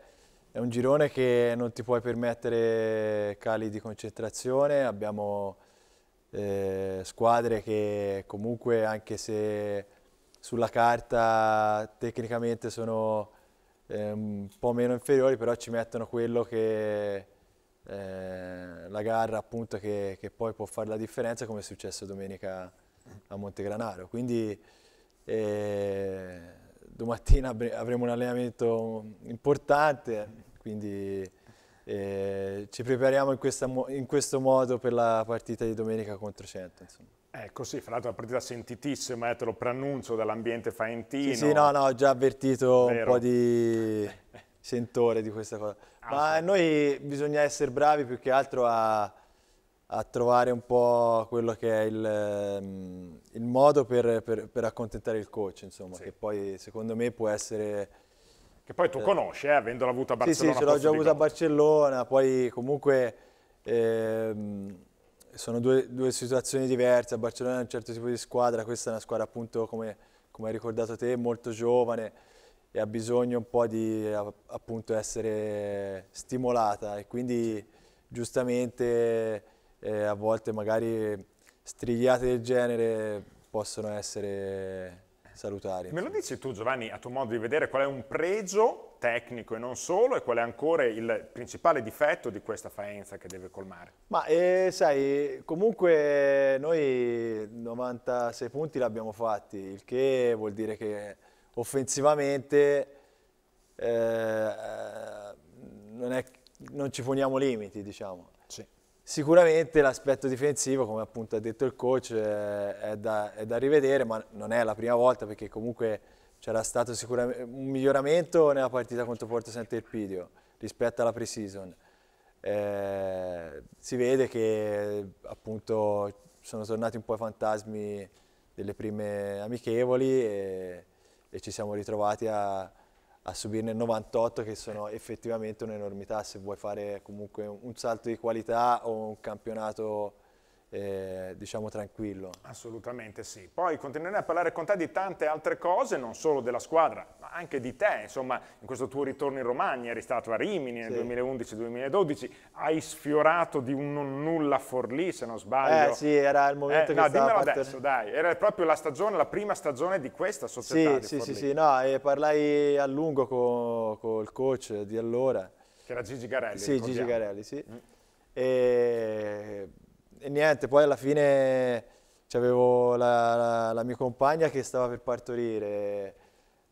è un girone che non ti puoi permettere cali di concentrazione, abbiamo eh, squadre che comunque anche se sulla carta tecnicamente sono eh, un po' meno inferiori, però ci mettono quello che eh, la gara appunto che, che, poi può fare la differenza come è successo domenica a Montegranaro. Quindi eh, domattina avremo un allenamento importante, quindi eh, ci prepariamo in, questa, in, questo modo per la partita di domenica contro Cento. Insomma. Ecco sì, fra l'altro è una partita sentitissima, eh, te lo preannuncio dall'ambiente faentino. Sì, sì, no, no, ho già avvertito Vero. un po' di sentore di questa cosa. Ah, Ma ah, sì. noi bisogna essere bravi più che altro a, a trovare un po' quello che è il, mm, il modo per, per, per, accontentare il coach, insomma, sì. che poi secondo me può essere che poi tu eh. conosci, eh, avendola avuta a Barcellona. Sì, sì, ce l'ho già avuta a Barcellona, poi comunque ehm, sono due, due, situazioni diverse, a Barcellona è un certo tipo di squadra, questa è una squadra appunto come, come hai ricordato te, molto giovane e ha bisogno un po' di appunto essere stimolata e quindi giustamente eh, a volte magari strigliate del genere possono essere salutare. Me lo dici tu Giovanni, a tuo modo di vedere, qual è un pregio tecnico e non solo e qual è ancora il principale difetto di questa faenza che deve colmare? Ma eh, sai, comunque noi 96 punti l'abbiamo fatti, il che vuol dire che offensivamente eh, non, è, non ci poniamo limiti, diciamo. Sicuramente l'aspetto difensivo, come appunto ha detto il coach, è da, è da rivedere, ma non è la prima volta perché comunque c'era stato sicuramente un miglioramento nella partita contro Porto Sant'Elpidio rispetto alla pre-season. Eh, si vede che appunto sono tornati un po' i fantasmi delle prime amichevoli e, e ci siamo ritrovati a, a subirne 98 che sono effettivamente un'enormità se vuoi fare comunque un salto di qualità o un campionato eh, diciamo tranquillo. Assolutamente sì. Poi continueremo a parlare con te di tante altre cose, non solo della squadra, ma anche di te. Insomma, in questo tuo ritorno in Romagna eri stato a Rimini sì. nel 2011-2012, hai sfiorato di un non nulla Forlì, se non sbaglio. Eh sì, era il momento eh, che no, stava dimmelo partendo. adesso, dai. Era proprio la stagione, la prima stagione di questa società Sì, sì, sì, sì, no, e parlai a lungo con, con il coach di allora. Che era Gigi Garelli. Sì, ricordiamo. Gigi Garelli, sì. Mm. E e niente, poi alla fine avevo la, la, la, mia compagna che stava per partorire,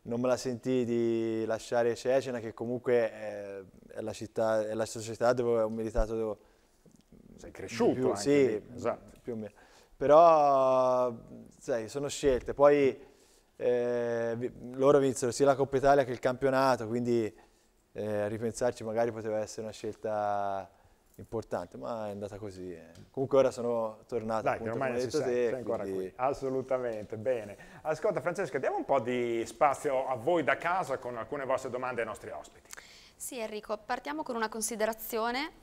non me la sentì di lasciare Cecena che comunque è, è, la, città, è la, società dove ho militato. Sei cresciuto più, anche, sì, esatto. più o meno. Però sai, sono scelte, poi eh, loro vinsero sia la Coppa Italia che il campionato, quindi eh, a ripensarci magari poteva essere una scelta importante, ma è andata così. Eh. Comunque ora sono tornato Dai, appunto, ormai come detto sei, te, sei quindi... Assolutamente, bene. Ascolta Francesca, diamo un po' di spazio a voi da casa con alcune vostre domande ai nostri ospiti. Sì Enrico, partiamo con una considerazione.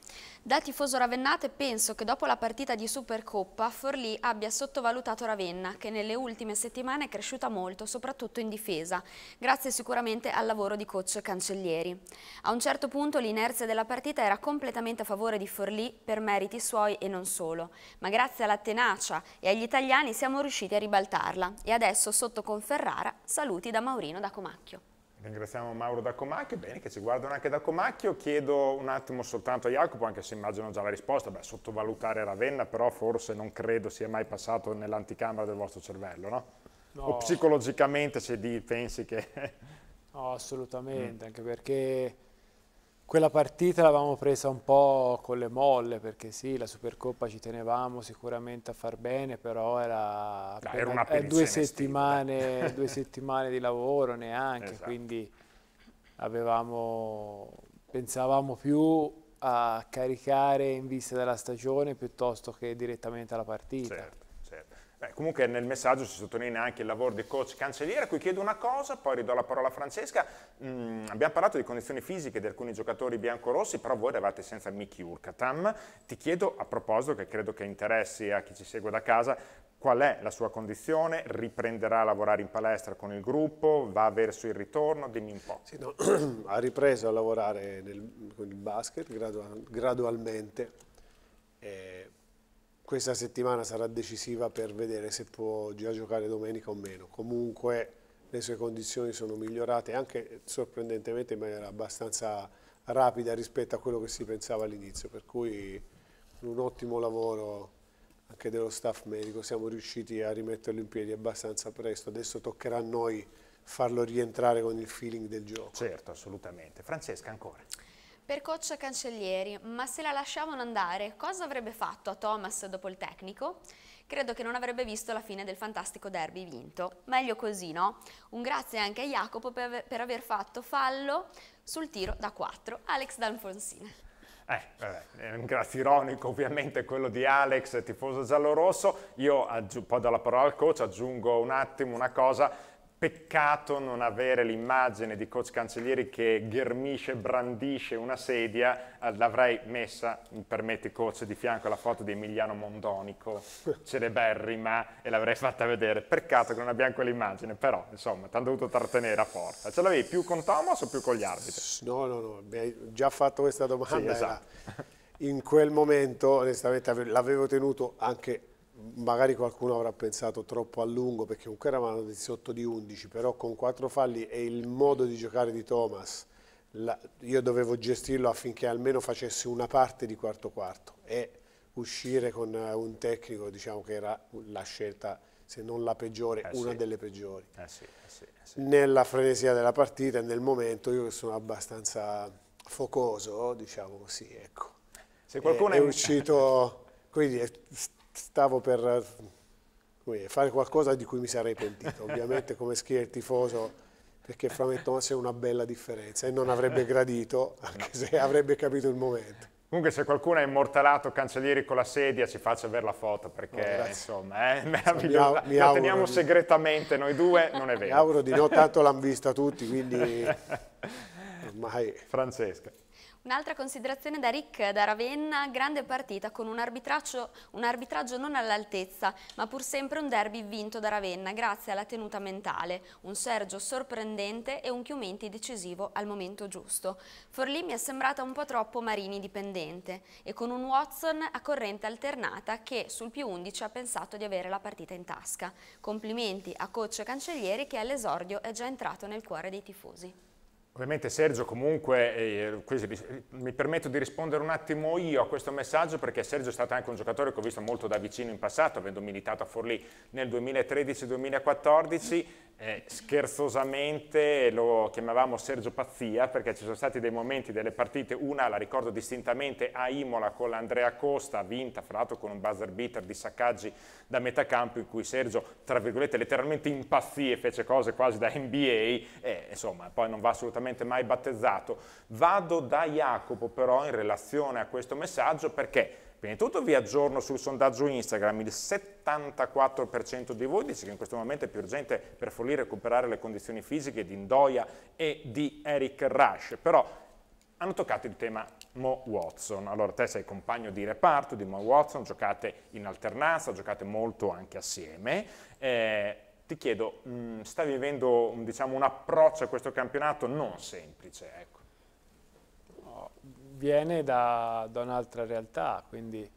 Da tifoso ravennate penso che dopo la partita di Supercoppa Forlì abbia sottovalutato Ravenna che nelle ultime settimane è cresciuta molto, soprattutto in difesa, grazie sicuramente al lavoro di coach Cancellieri. A un certo punto l'inerzia della partita era completamente a favore di Forlì per meriti suoi e non solo, ma grazie alla tenacia e agli italiani siamo riusciti a ribaltarla e adesso sotto Conferrara saluti da Maurino da Comacchio. Ringraziamo Mauro da Comacchio, bene che ci guardano anche da Comacchio, chiedo un attimo soltanto a Jacopo, anche se immagino già la risposta, beh, sottovalutare Ravenna però forse non credo sia mai passato nell'anticamera del vostro cervello, no? no. O psicologicamente se di, pensi che... No, assolutamente, mm. anche perché quella partita l'avevamo presa un po' con le molle perché sì, la Supercoppa ci tenevamo sicuramente a far bene, però era, Dai, era eh, due, settimane, due, settimane, di lavoro neanche, esatto. quindi avevamo, pensavamo più a caricare in vista della stagione piuttosto che direttamente alla partita. Certo. Beh, comunque nel messaggio si sottolinea anche il lavoro di coach cancelliere, a cui chiedo una cosa, poi ridò la parola a Francesca. Mm, abbiamo parlato di condizioni fisiche di alcuni giocatori biancorossi, però voi eravate senza Miki Urkatam. Ti chiedo, a proposito, che credo che interessi a chi ci segue da casa, qual è la sua condizione, riprenderà a lavorare in palestra con il gruppo, va verso il ritorno, dimmi un po'. Sì, no. ha ripreso a lavorare nel, con il basket gradual, gradualmente, eh, questa settimana sarà decisiva per vedere se può già giocare domenica o meno. Comunque le sue condizioni sono migliorate anche sorprendentemente in maniera abbastanza rapida rispetto a quello che si pensava all'inizio, per cui un ottimo lavoro anche dello staff medico, siamo riusciti a rimetterlo in piedi abbastanza presto, adesso toccherà a noi farlo rientrare con il feeling del gioco. Certo, assolutamente. Francesca ancora per coach Cancellieri, ma se la lasciavano andare, cosa avrebbe fatto a Thomas dopo il tecnico? Credo che non avrebbe visto la fine del fantastico derby vinto. Meglio così, no? Un grazie anche a Jacopo per, aver fatto fallo sul tiro da 4, Alex D'Alfonsina. Eh, vabbè, è un grazie ironico ovviamente quello di Alex, tifoso giallorosso. Io poi do la parola al coach, aggiungo un attimo una cosa peccato non avere l'immagine di Coach Cancellieri che ghermisce, brandisce una sedia, eh, l'avrei messa, mi permetti Coach, di fianco alla foto di Emiliano Mondonico, celeberrima, e l'avrei fatta vedere. Peccato che non abbiamo quell'immagine, però, insomma, ti hanno dovuto trattenere a forza. Ce l'avevi più con Thomas o più con gli arbitri? No, no, no, mi hai già fatto questa domanda. Sì, esatto. in quel momento, onestamente, l'avevo tenuto anche magari qualcuno avrà pensato troppo a lungo perché comunque eravamo sotto di 11 però con quattro falli e il modo di giocare di Thomas la, io dovevo gestirlo affinché almeno facessi una parte di quarto quarto e uscire con eh, un tecnico diciamo che era la scelta se non la peggiore, eh una sì. delle peggiori. Eh sì, eh sì, eh Nella frenesia della partita e nel momento io sono abbastanza focoso, diciamo così, ecco. Se qualcuno è, è uscito, quindi stavo per dire, fare qualcosa di cui mi sarei pentito, ovviamente come schier tifoso perché fra me e Thomas è una bella differenza e non avrebbe gradito, anche se avrebbe capito il momento. Comunque se qualcuno ha immortalato Cancellieri con la sedia ci faccia avere la foto perché no, oh, insomma è meraviglioso, Mi, mi la teniamo di... segretamente noi due, non è vero. Mi auguro di no, tanto l'hanno vista tutti, quindi ormai... Francesca. Un'altra considerazione da Rick da Ravenna, grande partita con un arbitraggio, un arbitraggio non all'altezza, ma pur sempre un derby vinto da Ravenna grazie alla tenuta mentale, un Sergio sorprendente e un Chiumenti decisivo al momento giusto. Forlì mi è sembrata un po' troppo Marini dipendente e con un Watson a corrente alternata che sul più 11 ha pensato di avere la partita in tasca. Complimenti a coach Cancellieri che all'esordio è già entrato nel cuore dei tifosi. Ovviamente Sergio comunque, eh, mi permetto di rispondere un attimo io a questo messaggio perché Sergio è stato anche un giocatore che ho visto molto da vicino in passato, avendo militato a Forlì nel 2013-2014, eh, scherzosamente lo chiamavamo Sergio Pazzia perché ci sono stati dei momenti delle partite, una la ricordo distintamente a Imola con l'Andrea Costa, vinta fra l'altro con un buzzer beater di saccaggi da metà campo in cui Sergio, tra virgolette, letteralmente impazzì e fece cose quasi da NBA, eh, insomma poi non va assolutamente assolutamente mai battezzato. Vado da Jacopo però in relazione a questo messaggio perché Prima di tutto vi aggiorno sul sondaggio Instagram, il 74% di voi dice che in questo momento è più urgente per Folli recuperare le condizioni fisiche di Ndoia e di Eric Rush, però hanno toccato il tema Mo Watson. Allora te sei compagno di reparto di Mo Watson, giocate in alternanza, giocate molto anche assieme. Eh, ti chiedo, mh, mm, stai vivendo diciamo, un approccio a questo campionato non semplice? Ecco. No, viene da, da un'altra realtà, quindi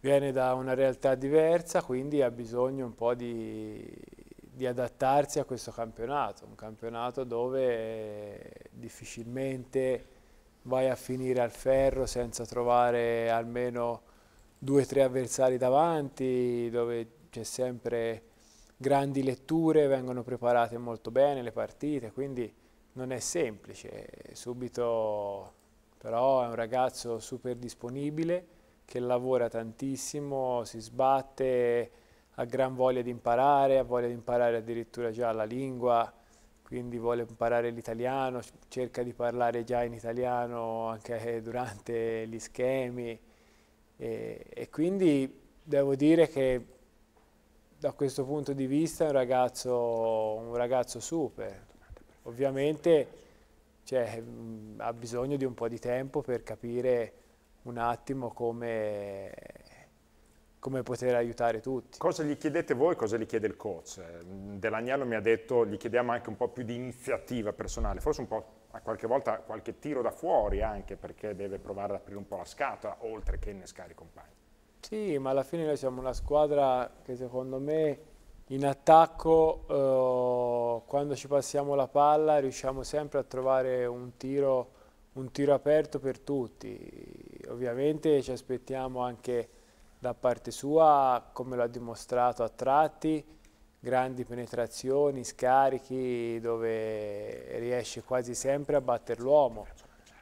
viene da una realtà diversa, quindi ha bisogno un po' di, di adattarsi a questo campionato, un campionato dove difficilmente vai a finire al ferro senza trovare almeno due o tre avversari davanti, dove c'è sempre grandi letture vengono preparate molto bene le partite, quindi non è semplice. Subito però è un ragazzo super disponibile che lavora tantissimo, si sbatte, ha gran voglia di imparare, ha voglia di imparare addirittura già la lingua, quindi vuole imparare l'italiano, cerca di parlare già in italiano anche eh, durante gli schemi e, e quindi devo dire che da questo punto di vista è un ragazzo, un ragazzo super. Ovviamente cioè, mm, ha bisogno di un po' di tempo per capire un attimo come, come poter aiutare tutti. Cosa gli chiedete voi, cosa gli chiede il coach? Mm, Dell'Agnello mi ha detto, gli chiediamo anche un po' più di iniziativa personale, forse un po' a qualche volta qualche tiro da fuori anche perché deve provare ad aprire un po' la scatola oltre che innescare i compagni. Sì, ma alla fine noi siamo una squadra che secondo me in attacco eh, quando ci passiamo la palla riusciamo sempre a trovare un tiro, un tiro aperto per tutti. Ovviamente ci aspettiamo anche da parte sua, come lo ha dimostrato a tratti, grandi penetrazioni, scarichi dove riesce quasi sempre a batter l'uomo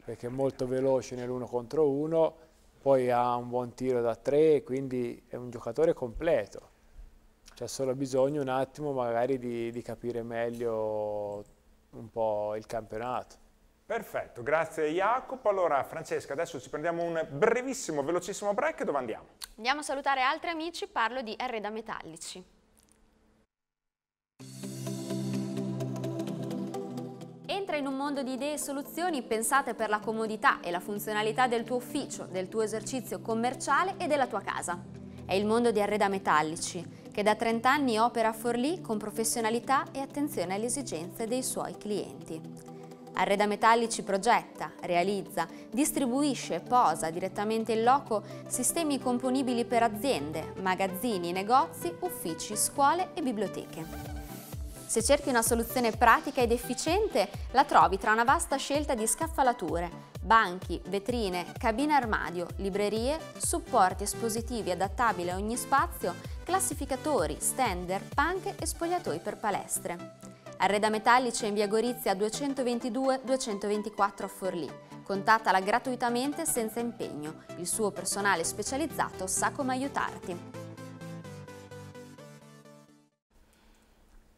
perché è molto veloce nell'uno contro uno poi ha un buon tiro da tre, quindi è un giocatore completo. C'è solo bisogno un attimo magari di, di capire meglio un po' il campionato. Perfetto, grazie Jacopo. Allora Francesca, adesso ci prendiamo un brevissimo, velocissimo break dove andiamo? Andiamo a salutare altri amici, parlo di Arreda Metallici. in un mondo di idee e soluzioni pensate per la comodità e la funzionalità del tuo ufficio, del tuo esercizio commerciale e della tua casa. È il mondo di Arreda Metallici, che da 30 anni opera a Forlì con professionalità e attenzione alle esigenze dei suoi clienti. Arreda Metallici progetta, realizza, distribuisce e posa direttamente in loco sistemi componibili per aziende, magazzini, negozi, uffici, scuole e biblioteche. Se cerchi una soluzione pratica ed efficiente, la trovi tra una vasta scelta di scaffalature, banchi, vetrine, cabine armadio, librerie, supporti espositivi adattabili a ogni spazio, classificatori, stander, panche e spogliatoi per palestre. Arreda Metallici è in via Gorizia 222-224 a Forlì. Contattala gratuitamente senza impegno. Il suo personale specializzato sa come aiutarti.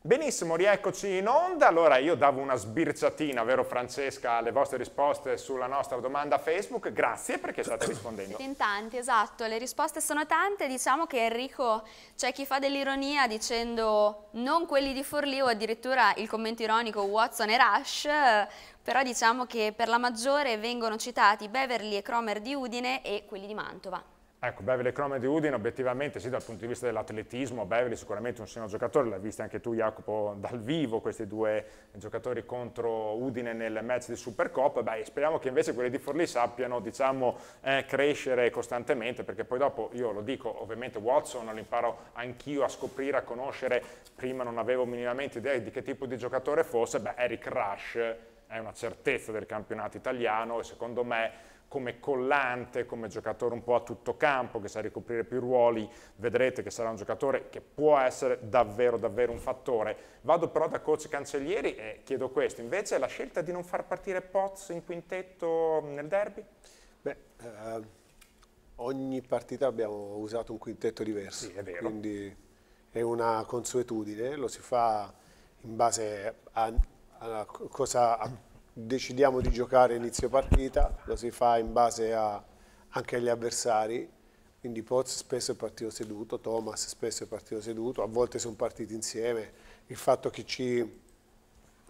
Benissimo, rieccoci in onda. Allora io davo una sbirciatina, vero Francesca, alle vostre risposte sulla nostra domanda Facebook. Grazie perché state rispondendo. Siete in tanti, esatto. Le risposte sono tante. Diciamo che Enrico c'è chi fa dell'ironia dicendo non quelli di Forlì o addirittura il commento ironico Watson e Rush. Però diciamo che per la maggiore vengono citati Beverly e Cromer di Udine e quelli di Mantova. Ecco, Beverly Crome di Udine, obiettivamente sì, dal punto di vista dell'atletismo, Beverly sicuramente un signor giocatore, l'hai visto anche tu Jacopo dal vivo, questi due giocatori contro Udine nel match di Supercoppa, beh, speriamo che invece quelli di Forlì sappiano, diciamo, eh, crescere costantemente, perché poi dopo, io lo dico, ovviamente Watson lo imparo anch'io a scoprire, a conoscere, prima non avevo minimamente idea di che tipo di giocatore fosse, beh, Eric Rush è una certezza del campionato italiano e secondo me come collante, come giocatore un po' a tutto campo, che sa ricoprire più ruoli, vedrete che sarà un giocatore che può essere davvero, davvero un fattore. Vado però da coach Cancellieri e chiedo questo, invece la scelta di non far partire Poz in quintetto nel derby? Beh, eh, ogni partita abbiamo usato un quintetto diverso, sì, è vero. quindi è una consuetudine, lo si fa in base a, a cosa... A, decidiamo di giocare inizio partita, lo si fa in base a, anche agli avversari, quindi Poz spesso è partito seduto, Thomas spesso è partito seduto, a volte sono partiti insieme, il fatto che ci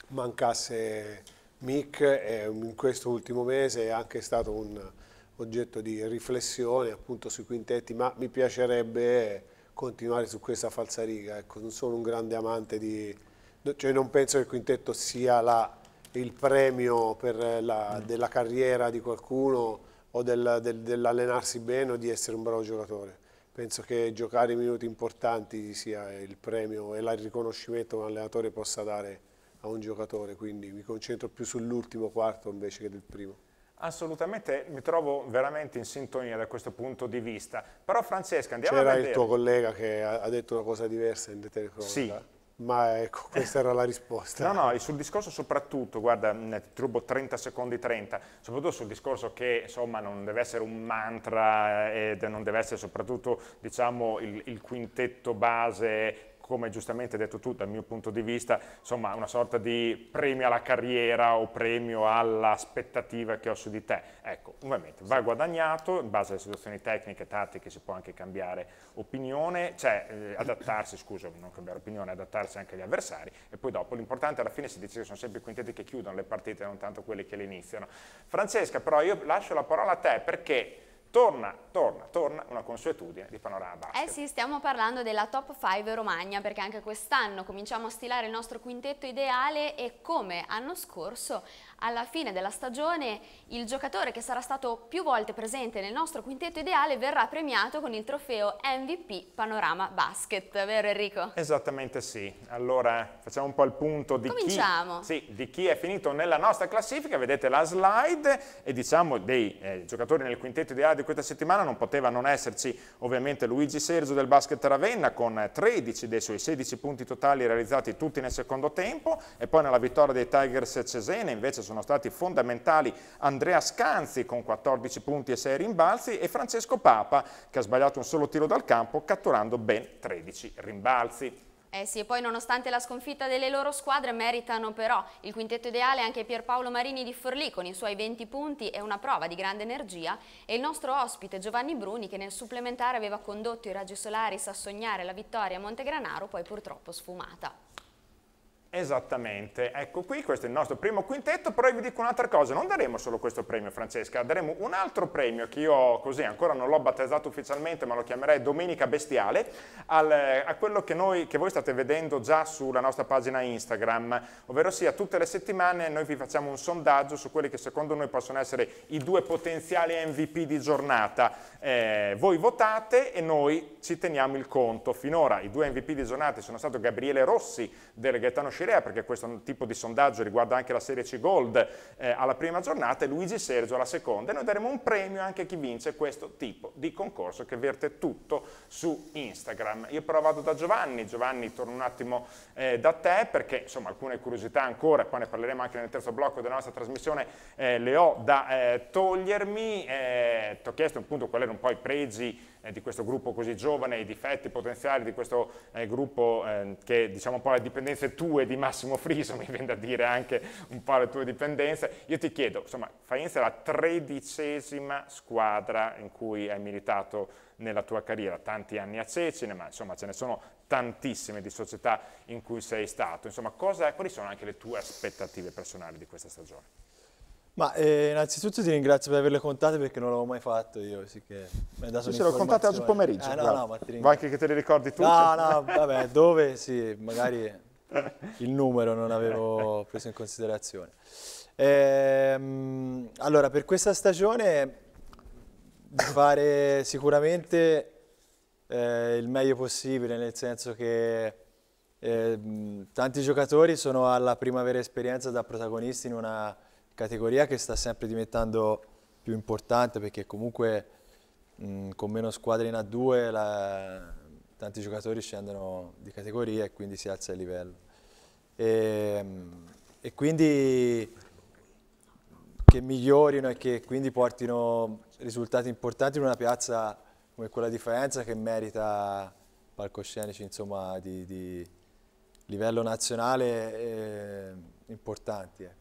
mancasse Mick eh, in questo ultimo mese è anche stato un oggetto di riflessione appunto sui quintetti, ma mi piacerebbe continuare su questa falsariga, ecco, non sono un grande amante di... Cioè non penso che il quintetto sia la il premio la, mm. della carriera di qualcuno o del, del, dell'allenarsi bene o di essere un bravo giocatore. Penso che giocare i minuti importanti sia il premio e il riconoscimento che un allenatore possa dare a un giocatore, quindi mi concentro più sull'ultimo quarto invece che del primo. Assolutamente, mi trovo veramente in sintonia da questo punto di vista. Però Francesca, andiamo a vedere... C'era il tuo collega che ha detto una cosa diversa in telecronaca. Sì, eh? Ma ecco, eh. questa era la risposta. No, no, sul discorso soprattutto, guarda, ti rubo 30 secondi 30, soprattutto sul discorso che insomma non deve essere un mantra eh, ed non deve essere soprattutto diciamo il, il quintetto base come giustamente hai detto tu dal mio punto di vista, insomma una sorta di premio alla carriera o premio all'aspettativa che ho su di te. Ecco, ovviamente va guadagnato, in base alle situazioni tecniche, tattiche si può anche cambiare opinione, cioè eh, adattarsi, scusa, non cambiare opinione, adattarsi anche agli avversari e poi dopo l'importante alla fine si dice che sono sempre i quintetti che chiudono le partite, non tanto quelli che le iniziano. Francesca, però io lascio la parola a te perché torna, torna, torna una consuetudine di Panorama Basket. Eh sì, stiamo parlando della top 5 Romagna perché anche quest'anno cominciamo a stilare il nostro quintetto ideale e come anno scorso alla fine della stagione il giocatore che sarà stato più volte presente nel nostro quintetto ideale verrà premiato con il trofeo MVP Panorama Basket, vero Enrico? Esattamente sì. Allora facciamo un po' il punto di, chi, sì, di chi, è finito nella nostra classifica, vedete la slide e diciamo dei eh, giocatori nel quintetto ideale di questa settimana non poteva non esserci ovviamente Luigi Sergio del Basket Ravenna con 13 dei suoi 16 punti totali realizzati tutti nel secondo tempo e poi nella vittoria dei Tigers Cesena invece sono sono stati fondamentali Andrea Scanzi con 14 punti e 6 rimbalzi e Francesco Papa che ha sbagliato un solo tiro dal campo catturando ben 13 rimbalzi. Eh sì, e poi nonostante la sconfitta delle loro squadre meritano però il quintetto ideale anche Pierpaolo Marini di Forlì con i suoi 20 punti e una prova di grande energia e il nostro ospite Giovanni Bruni che nel supplementare aveva condotto i raggi solari a sognare la vittoria a Montegranaro poi purtroppo sfumata. Esattamente, ecco qui, questo è il nostro primo quintetto, però vi dico un'altra cosa, non daremo solo questo premio Francesca, daremo un altro premio che io così ancora non l'ho battezzato ufficialmente ma lo chiamerei Domenica Bestiale, al, a quello che, noi, che voi state vedendo già sulla nostra pagina Instagram, ovvero sia tutte le settimane noi vi facciamo un sondaggio su quelli che secondo noi possono essere i due potenziali MVP di giornata, eh, voi votate e noi ci teniamo il conto, finora i due MVP di giornata sono stato Gabriele Rossi del Gaetano Scienza Scirea, eh, perché questo tipo di sondaggio riguarda anche la Serie C Gold eh, alla prima giornata e Luigi Sergio alla seconda e noi daremo un premio anche a chi vince questo tipo di concorso che verte tutto su Instagram. Io però vado da Giovanni, Giovanni torno un attimo eh, da te perché insomma alcune curiosità ancora, poi ne parleremo anche nel terzo blocco della nostra trasmissione, eh, le ho da eh, togliermi, eh, ti ho chiesto appunto quali erano un po' i pregi di questo gruppo così giovane, i difetti potenziali di questo gruppo che diciamo un po' le dipendenze tue di di Massimo Friso, mi viene da dire anche un po' le tue dipendenze, io ti chiedo, insomma, Faenza è la tredicesima squadra in cui hai militato nella tua carriera, tanti anni a Cecine, ma insomma ce ne sono tantissime di società in cui sei stato, insomma cosa, quali sono anche le tue aspettative personali di questa stagione? Ma eh, innanzitutto ti ringrazio per averle contate perché non l'avevo mai fatto io, sì che mi hai dato sì, se l'ho contate oggi pomeriggio. Eh, no, no, ma ti ringrazio. Vai anche che te le ricordi tu. No, no, vabbè, dove sì, magari il numero non avevo preso in considerazione. Ehm, allora, per questa stagione fare sicuramente eh, il meglio possibile, nel senso che eh, tanti giocatori sono alla prima vera esperienza da protagonisti in una categoria che sta sempre diventando più importante perché comunque mh, con meno squadre in A2 la, tanti giocatori scendono di categoria e quindi si alza il livello. E, ehm, e quindi che migliorino e che quindi portino risultati importanti in una piazza come quella di Faenza che merita palcoscenici insomma, di, di livello nazionale eh, importanti. Eh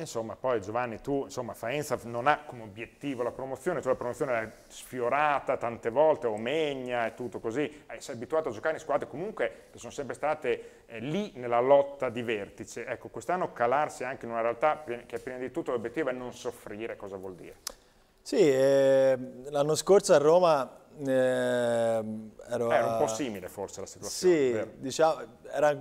insomma, poi Giovanni, tu, insomma, Faenza non ha come obiettivo la promozione, cioè la promozione l'hai sfiorata tante volte, Omegna e tutto così, eh, sei abituato a giocare in squadre comunque che sono sempre state eh, lì nella lotta di vertice. Ecco, quest'anno calarsi anche in una realtà che prima di tutto l'obiettivo è non soffrire, cosa vuol dire? Sì, eh, l'anno scorso a Roma eh, era un po' simile forse la situazione. Sì, diciamo, era,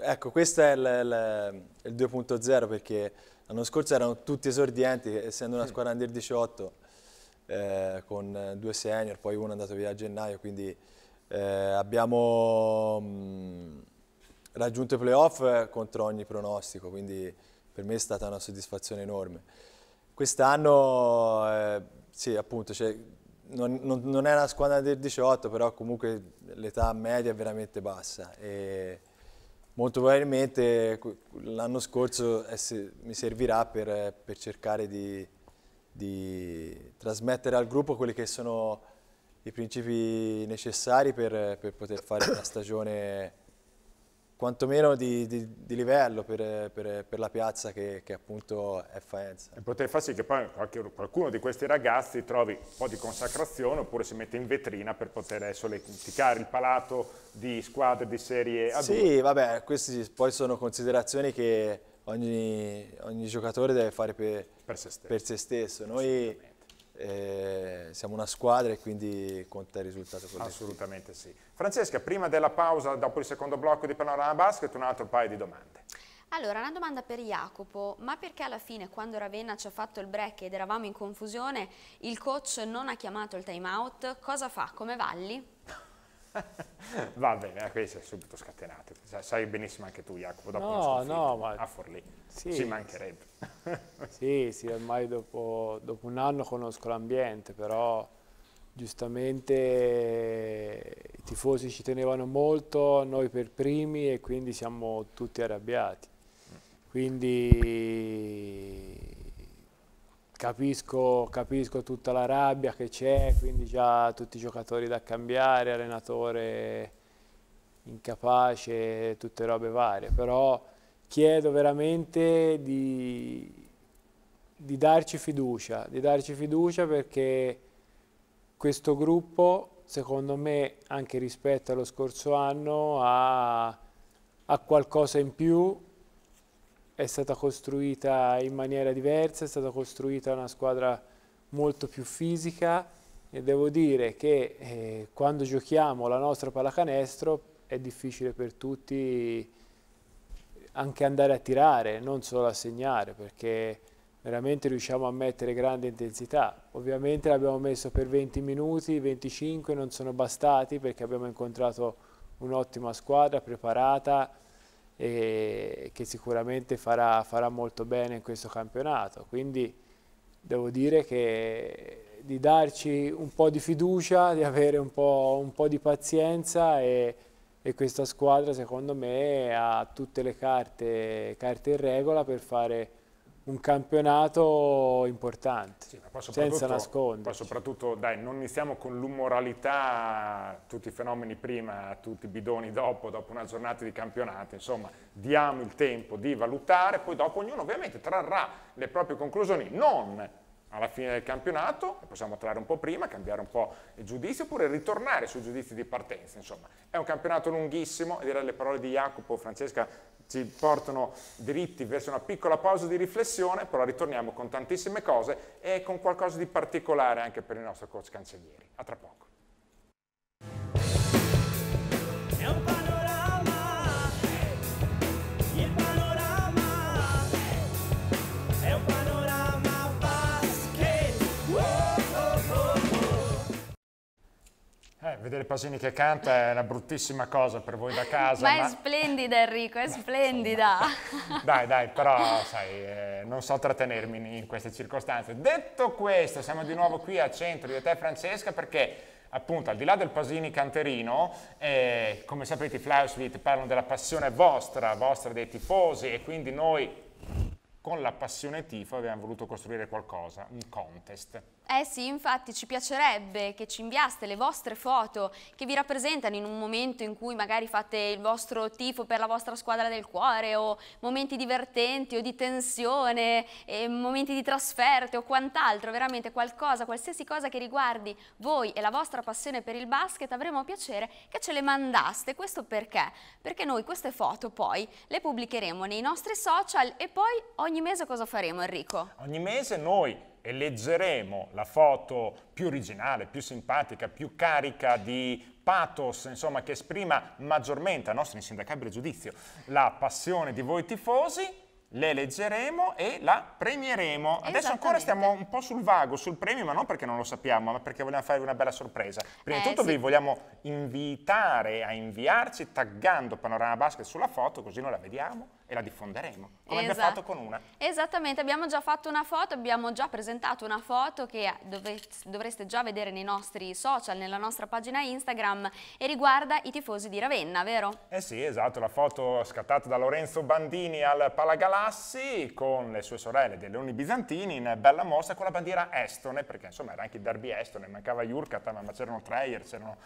ecco, questo è il, il, il 2.0 perché L'anno scorso erano tutti esordienti, essendo una squadra under 18, eh, con due senior, poi uno è andato via a gennaio, quindi eh, abbiamo mh, mm, raggiunto i playoff contro ogni pronostico, quindi per me è stata una soddisfazione enorme. Quest'anno, eh, sì, appunto, cioè, non, non, non, è una squadra del 18, però comunque l'età media è veramente bassa. E, Molto probabilmente l'anno scorso eh, mi servirà per, per cercare di, di, trasmettere al gruppo quelli che sono i principi necessari per, per poter fare una stagione quantomeno di, di, di livello per, per, per, la piazza che, che, appunto è Faenza. E poter far sì che poi qualche, qualcuno di questi ragazzi trovi un po' di consacrazione oppure si mette in vetrina per poter solleticare il palato di squadre di serie A2. Sì, vabbè, queste poi sono considerazioni che ogni, ogni giocatore deve fare per, per se stesso. Se stesso. Noi eh, siamo una squadra e quindi conta il risultato. Collettivo. Assolutamente sì. Francesca, prima della pausa, dopo il secondo blocco di Panorama Basket, un altro paio di domande. Allora, una domanda per Jacopo, ma perché alla fine quando Ravenna ci ha fatto il break ed eravamo in confusione, il coach non ha chiamato il time out, cosa fa? Come valli? Va bene, eh, qui sei subito scatenato, sai benissimo anche tu Jacopo, dopo no, no, ma... a Forlì, sì, ci mancherebbe. sì, sì, ormai dopo, dopo un anno conosco l'ambiente, però giustamente eh, i tifosi ci tenevano molto, noi per primi e quindi siamo tutti arrabbiati. Quindi capisco, capisco tutta la rabbia che c'è, quindi già tutti i giocatori da cambiare, allenatore incapace, tutte robe varie, però chiedo veramente di, di darci fiducia, di darci fiducia perché questo gruppo, secondo me, anche rispetto allo scorso anno, ha, ha qualcosa in più, è stata costruita in maniera diversa, è stata costruita una squadra molto più fisica e devo dire che eh, quando giochiamo la nostra pallacanestro è difficile per tutti anche andare a tirare, non solo a segnare, perché veramente riusciamo a mettere grande intensità. Ovviamente l'abbiamo messo per 20 minuti, 25 non sono bastati perché abbiamo incontrato un'ottima squadra preparata e che sicuramente farà, farà, molto bene in questo campionato. Quindi devo dire che di darci un po' di fiducia, di avere un po', un po di pazienza e, e, questa squadra secondo me ha tutte le carte, carte in regola per fare un campionato importante, sì, senza nascondere. Poi soprattutto, dai, non iniziamo con l'umoralità, tutti i fenomeni prima, tutti i bidoni dopo, dopo una giornata di campionato, insomma, diamo il tempo di valutare, poi dopo ognuno ovviamente trarrà le proprie conclusioni, non alla fine del campionato, possiamo trarre un po' prima, cambiare un po' il giudizio, oppure ritornare sui giudizi di partenza, insomma. È un campionato lunghissimo, e direi le parole di Jacopo, Francesca, ci portano dritti verso una piccola pausa di riflessione, però ritorniamo con tantissime cose e con qualcosa di particolare anche per il nostro coach cancellieri. A tra poco. vedere Pasini che canta è una bruttissima cosa per voi da casa. ma, ma... è splendida Enrico, è splendida. dai, dai, però sai, eh, non so trattenermi in, queste circostanze. Detto questo, siamo di nuovo qui a centro di te Francesca perché appunto al di là del Pasini canterino, eh, come sapete i Flyersweet parlano della passione vostra, vostra dei tifosi e quindi noi con la passione tifo abbiamo voluto costruire qualcosa, un contest. Eh sì, infatti ci piacerebbe che ci inviaste le vostre foto che vi rappresentano in un momento in cui magari fate il vostro tifo per la vostra squadra del cuore o momenti divertenti o di tensione, momenti di trasferte o quant'altro, veramente qualcosa, qualsiasi cosa che riguardi voi e la vostra passione per il basket avremo piacere che ce le mandaste. Questo perché? Perché noi queste foto poi le pubblicheremo nei nostri social e poi ogni mese cosa faremo Enrico? Ogni mese noi e leggeremo la foto più originale, più simpatica, più carica di pathos, insomma, che esprima maggiormente a nostro insindacabile giudizio la passione di voi tifosi, le leggeremo e la premieremo. Adesso ancora stiamo un po' sul vago, sul premio, ma non perché non lo sappiamo, ma perché vogliamo farvi una bella sorpresa. Prima eh, di tutto sì. vi vogliamo invitare a inviarci taggando Panorama Basket sulla foto, così noi la vediamo e la diffonderemo, come esatto. abbiamo fatto con una. Esattamente, abbiamo già fatto una foto, abbiamo già presentato una foto che eh, dovreste già vedere nei nostri social, nella nostra pagina Instagram e riguarda i tifosi di Ravenna, vero? Eh sì, esatto, la foto scattata da Lorenzo Bandini al Palagalassi con le sue sorelle dei Leoni Bizantini in bella mossa con la bandiera Estone, perché insomma era anche il derby Estone, mancava Jurkat, ma c'erano Treyer, c'erano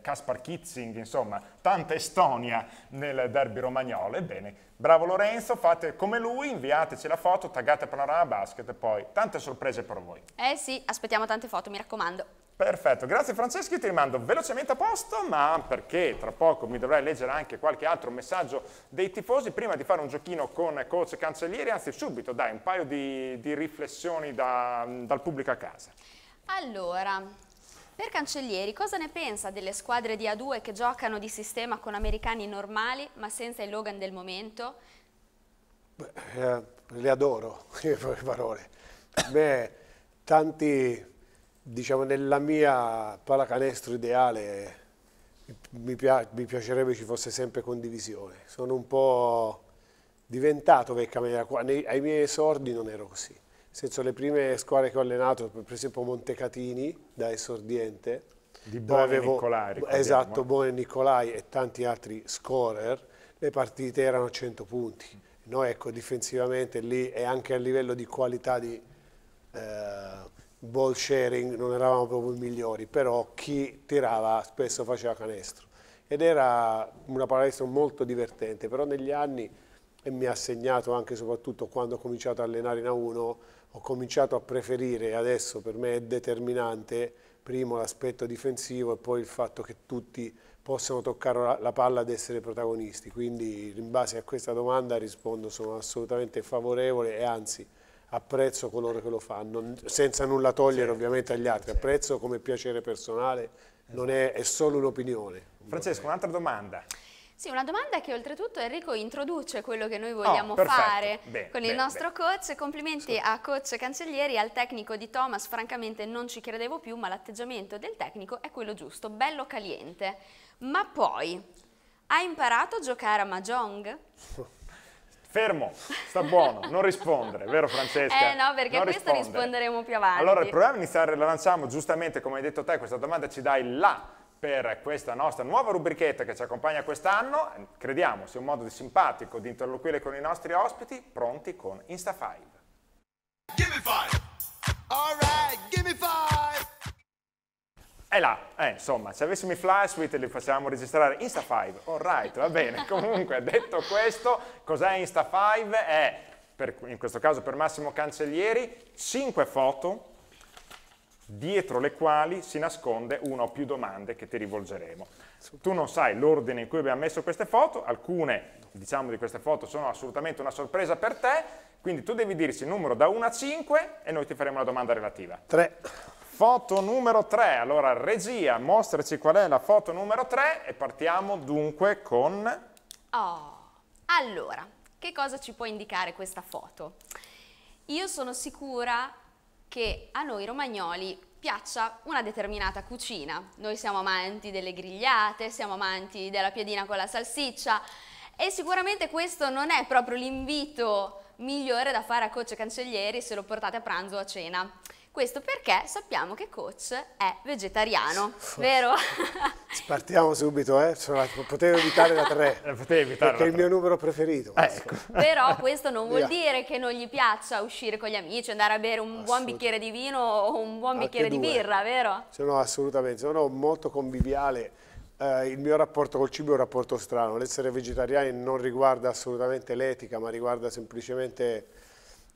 Caspar ehm, eh, Kitzing, insomma, tanta Estonia nel derby romagnolo spagnolo, ebbene, bravo Lorenzo, fate come lui, inviateci la foto, taggate Panorama Basket e poi tante sorprese per voi. Eh sì, aspettiamo tante foto, mi raccomando. Perfetto, grazie Franceschi, ti rimando velocemente a posto, ma perché tra poco mi dovrai leggere anche qualche altro messaggio dei tifosi, prima di fare un giochino con coach Cancellieri, anzi subito dai un paio di, di riflessioni da, dal pubblico a casa. Allora, per Cancellieri, cosa ne pensa delle squadre di A2 che giocano di sistema con americani normali ma senza il Logan del momento? Beh, eh, le adoro, le parole. Beh, tanti, diciamo, nella mia pallacanestro ideale mi, pia mi, piacerebbe ci fosse sempre condivisione. Sono un po' diventato vecchia maniera, ai miei esordi non ero così senso le prime squadre che ho allenato, per esempio Montecatini da esordiente, di Bone e Nicolai. Esatto, abbiamo. Eh. e Nicolai e tanti altri scorer, le partite erano 100 punti. Noi ecco, difensivamente lì e anche a livello di qualità di eh, ball sharing non eravamo proprio i migliori, però chi tirava spesso faceva canestro. Ed era una palestra molto divertente, però negli anni, e mi ha segnato anche e soprattutto quando ho cominciato a allenare in A1, ho cominciato a preferire, adesso per me è determinante, primo l'aspetto difensivo e poi il fatto che tutti possano toccare la palla ad essere protagonisti. Quindi in base a questa domanda rispondo sono assolutamente favorevole e anzi apprezzo coloro che lo fanno, senza nulla togliere sì, ovviamente agli altri, sì. apprezzo come piacere personale, esatto. è, è solo un'opinione. Francesco, un'altra domanda. Sì, una domanda che oltretutto Enrico introduce quello che noi oh, vogliamo oh, fare bene, con bene, il nostro bene. coach. Complimenti sì. a coach Cancellieri, al tecnico di Thomas, francamente non ci credevo più, ma l'atteggiamento del tecnico è quello giusto, bello caliente. Ma poi, hai imparato a giocare a Mahjong? Fermo, sta buono, non rispondere, vero Francesca? Eh no, perché non a questo rispondere. risponderemo più avanti. Allora il problema è iniziare, la lanciamo giustamente, come hai detto te, questa domanda ci dai là per questa nostra nuova rubrichetta che ci accompagna quest'anno, crediamo sia un modo simpatico di interloquire con i nostri ospiti, pronti con Insta5. Give give me me five. All right, five. E là, eh, insomma, se avessimo i flashsuite li facevamo registrare Insta5, all right, va bene. Comunque, detto questo, cos'è Insta5? È, per, in questo caso per Massimo Cancellieri, 5 foto dietro le quali si nasconde una o più domande che ti rivolgeremo. Tu non sai l'ordine in cui abbiamo messo queste foto, alcune diciamo, di queste foto sono assolutamente una sorpresa per te, quindi tu devi dirci il numero da 1 a 5 e noi ti faremo la domanda relativa. 3. Foto numero 3, allora regia, mostraci qual è la foto numero 3 e partiamo dunque con... Oh, allora, che cosa ci può indicare questa foto? Io sono sicura che a noi romagnoli piaccia una determinata cucina. Noi siamo amanti delle grigliate, siamo amanti della piadina con la salsiccia e sicuramente questo non è proprio l'invito migliore da fare a Coce Cancellieri se lo portate a pranzo o a cena. Questo perché sappiamo che Coach è vegetariano, vero? Spartiamo subito, eh? potevo evitare la 3, eh, evitare perché è il mio numero preferito. Eh, ecco. Però questo non vuol dire che non gli piaccia uscire con gli amici, andare a bere un buon bicchiere di vino o un buon Anche bicchiere due. di birra, vero? Sono assolutamente, sono molto conviviale. Eh, il mio rapporto col cibo è un rapporto strano, l'essere vegetariani non riguarda assolutamente l'etica, ma riguarda semplicemente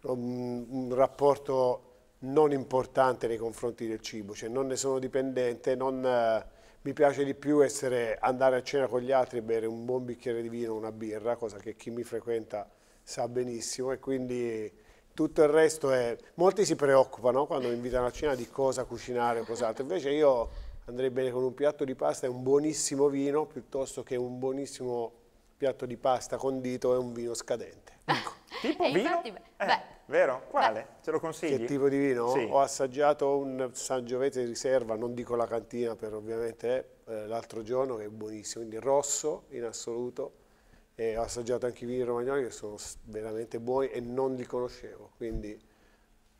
un, un rapporto non importante nei confronti del cibo, cioè non ne sono dipendente, non, eh, mi piace di più essere, andare a cena con gli altri e bere un buon bicchiere di vino, una birra, cosa che chi mi frequenta sa benissimo e quindi tutto il resto è... Molti si preoccupano quando mi invitano a cena di cosa cucinare o cos'altro, invece io andrei bene con un piatto di pasta e un buonissimo vino piuttosto che un buonissimo piatto di pasta condito e un vino scadente. Ecco. tipo e vino? Infatti, beh, eh. beh Vero? Quale? Beh. Ce lo consigli? Che tipo di vino? Sì. Ho assaggiato un Sangiovese riserva, non dico la cantina per ovviamente, eh, l'altro giorno che è buonissimo, quindi rosso in assoluto. E ho assaggiato anche i vini romagnoli che sono veramente buoni e non li conoscevo, quindi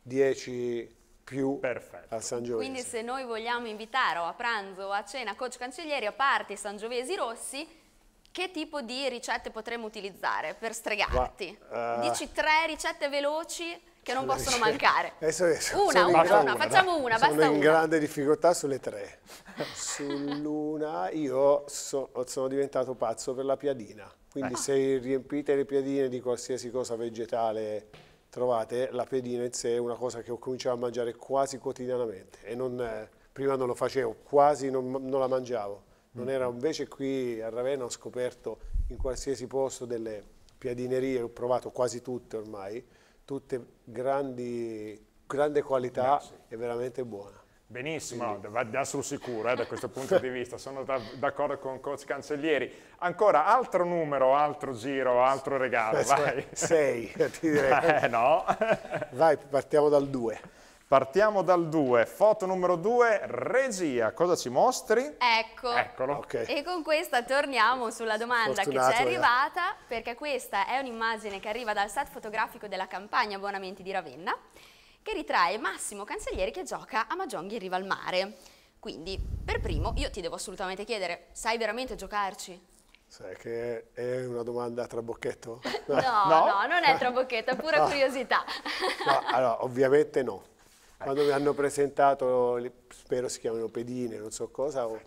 10 più Perfetto. al Sangiovese. Quindi se noi vogliamo invitare o a pranzo o a cena Coach Cancellieri a parte i Sangiovesi Rossi, che tipo di ricette potremmo utilizzare per stregarti? Ma, uh... Eh, Dici tre ricette veloci che non possono mancare. Adesso, eh, adesso, una, una, una, una, facciamo una, sono basta Sono in grande difficoltà sulle tre. Sull'una io so, sono diventato pazzo per la piadina, quindi ah. se riempite le piadine di qualsiasi cosa vegetale trovate, la piadina in sé è una cosa che ho cominciato a mangiare quasi quotidianamente e non, eh, prima non lo facevo, quasi non, non la mangiavo. Non era invece qui a Ravenna ho scoperto in qualsiasi posto delle piadinerie, ho provato quasi tutte ormai, tutte grandi, grande qualità Grazie. e veramente buona. Benissimo, va da sul sicuro eh, da questo punto di vista, sono d'accordo con Coach Cancellieri. Ancora altro numero, altro giro, altro regalo, cioè, vai. Sei, ti direi. Eh no. vai, partiamo dal 2. Partiamo dal 2, foto numero 2, regia, cosa ci mostri? Ecco, Eccolo. Okay. e con questa torniamo sulla domanda Fortunato, che ci è eh. arrivata, ragazzi. perché questa è un'immagine che arriva dal set fotografico della campagna Buonamenti di Ravenna, che ritrae Massimo Cancellieri che gioca a Maggionghi in riva al mare. Quindi, per primo, io ti devo assolutamente chiedere, sai veramente giocarci? Sai che è una domanda trabocchetto? no, no, no, non è trabocchetto, è pura no. curiosità. no, allora, ovviamente no quando mi hanno presentato, spero si chiamino pedine, non so cosa, ho,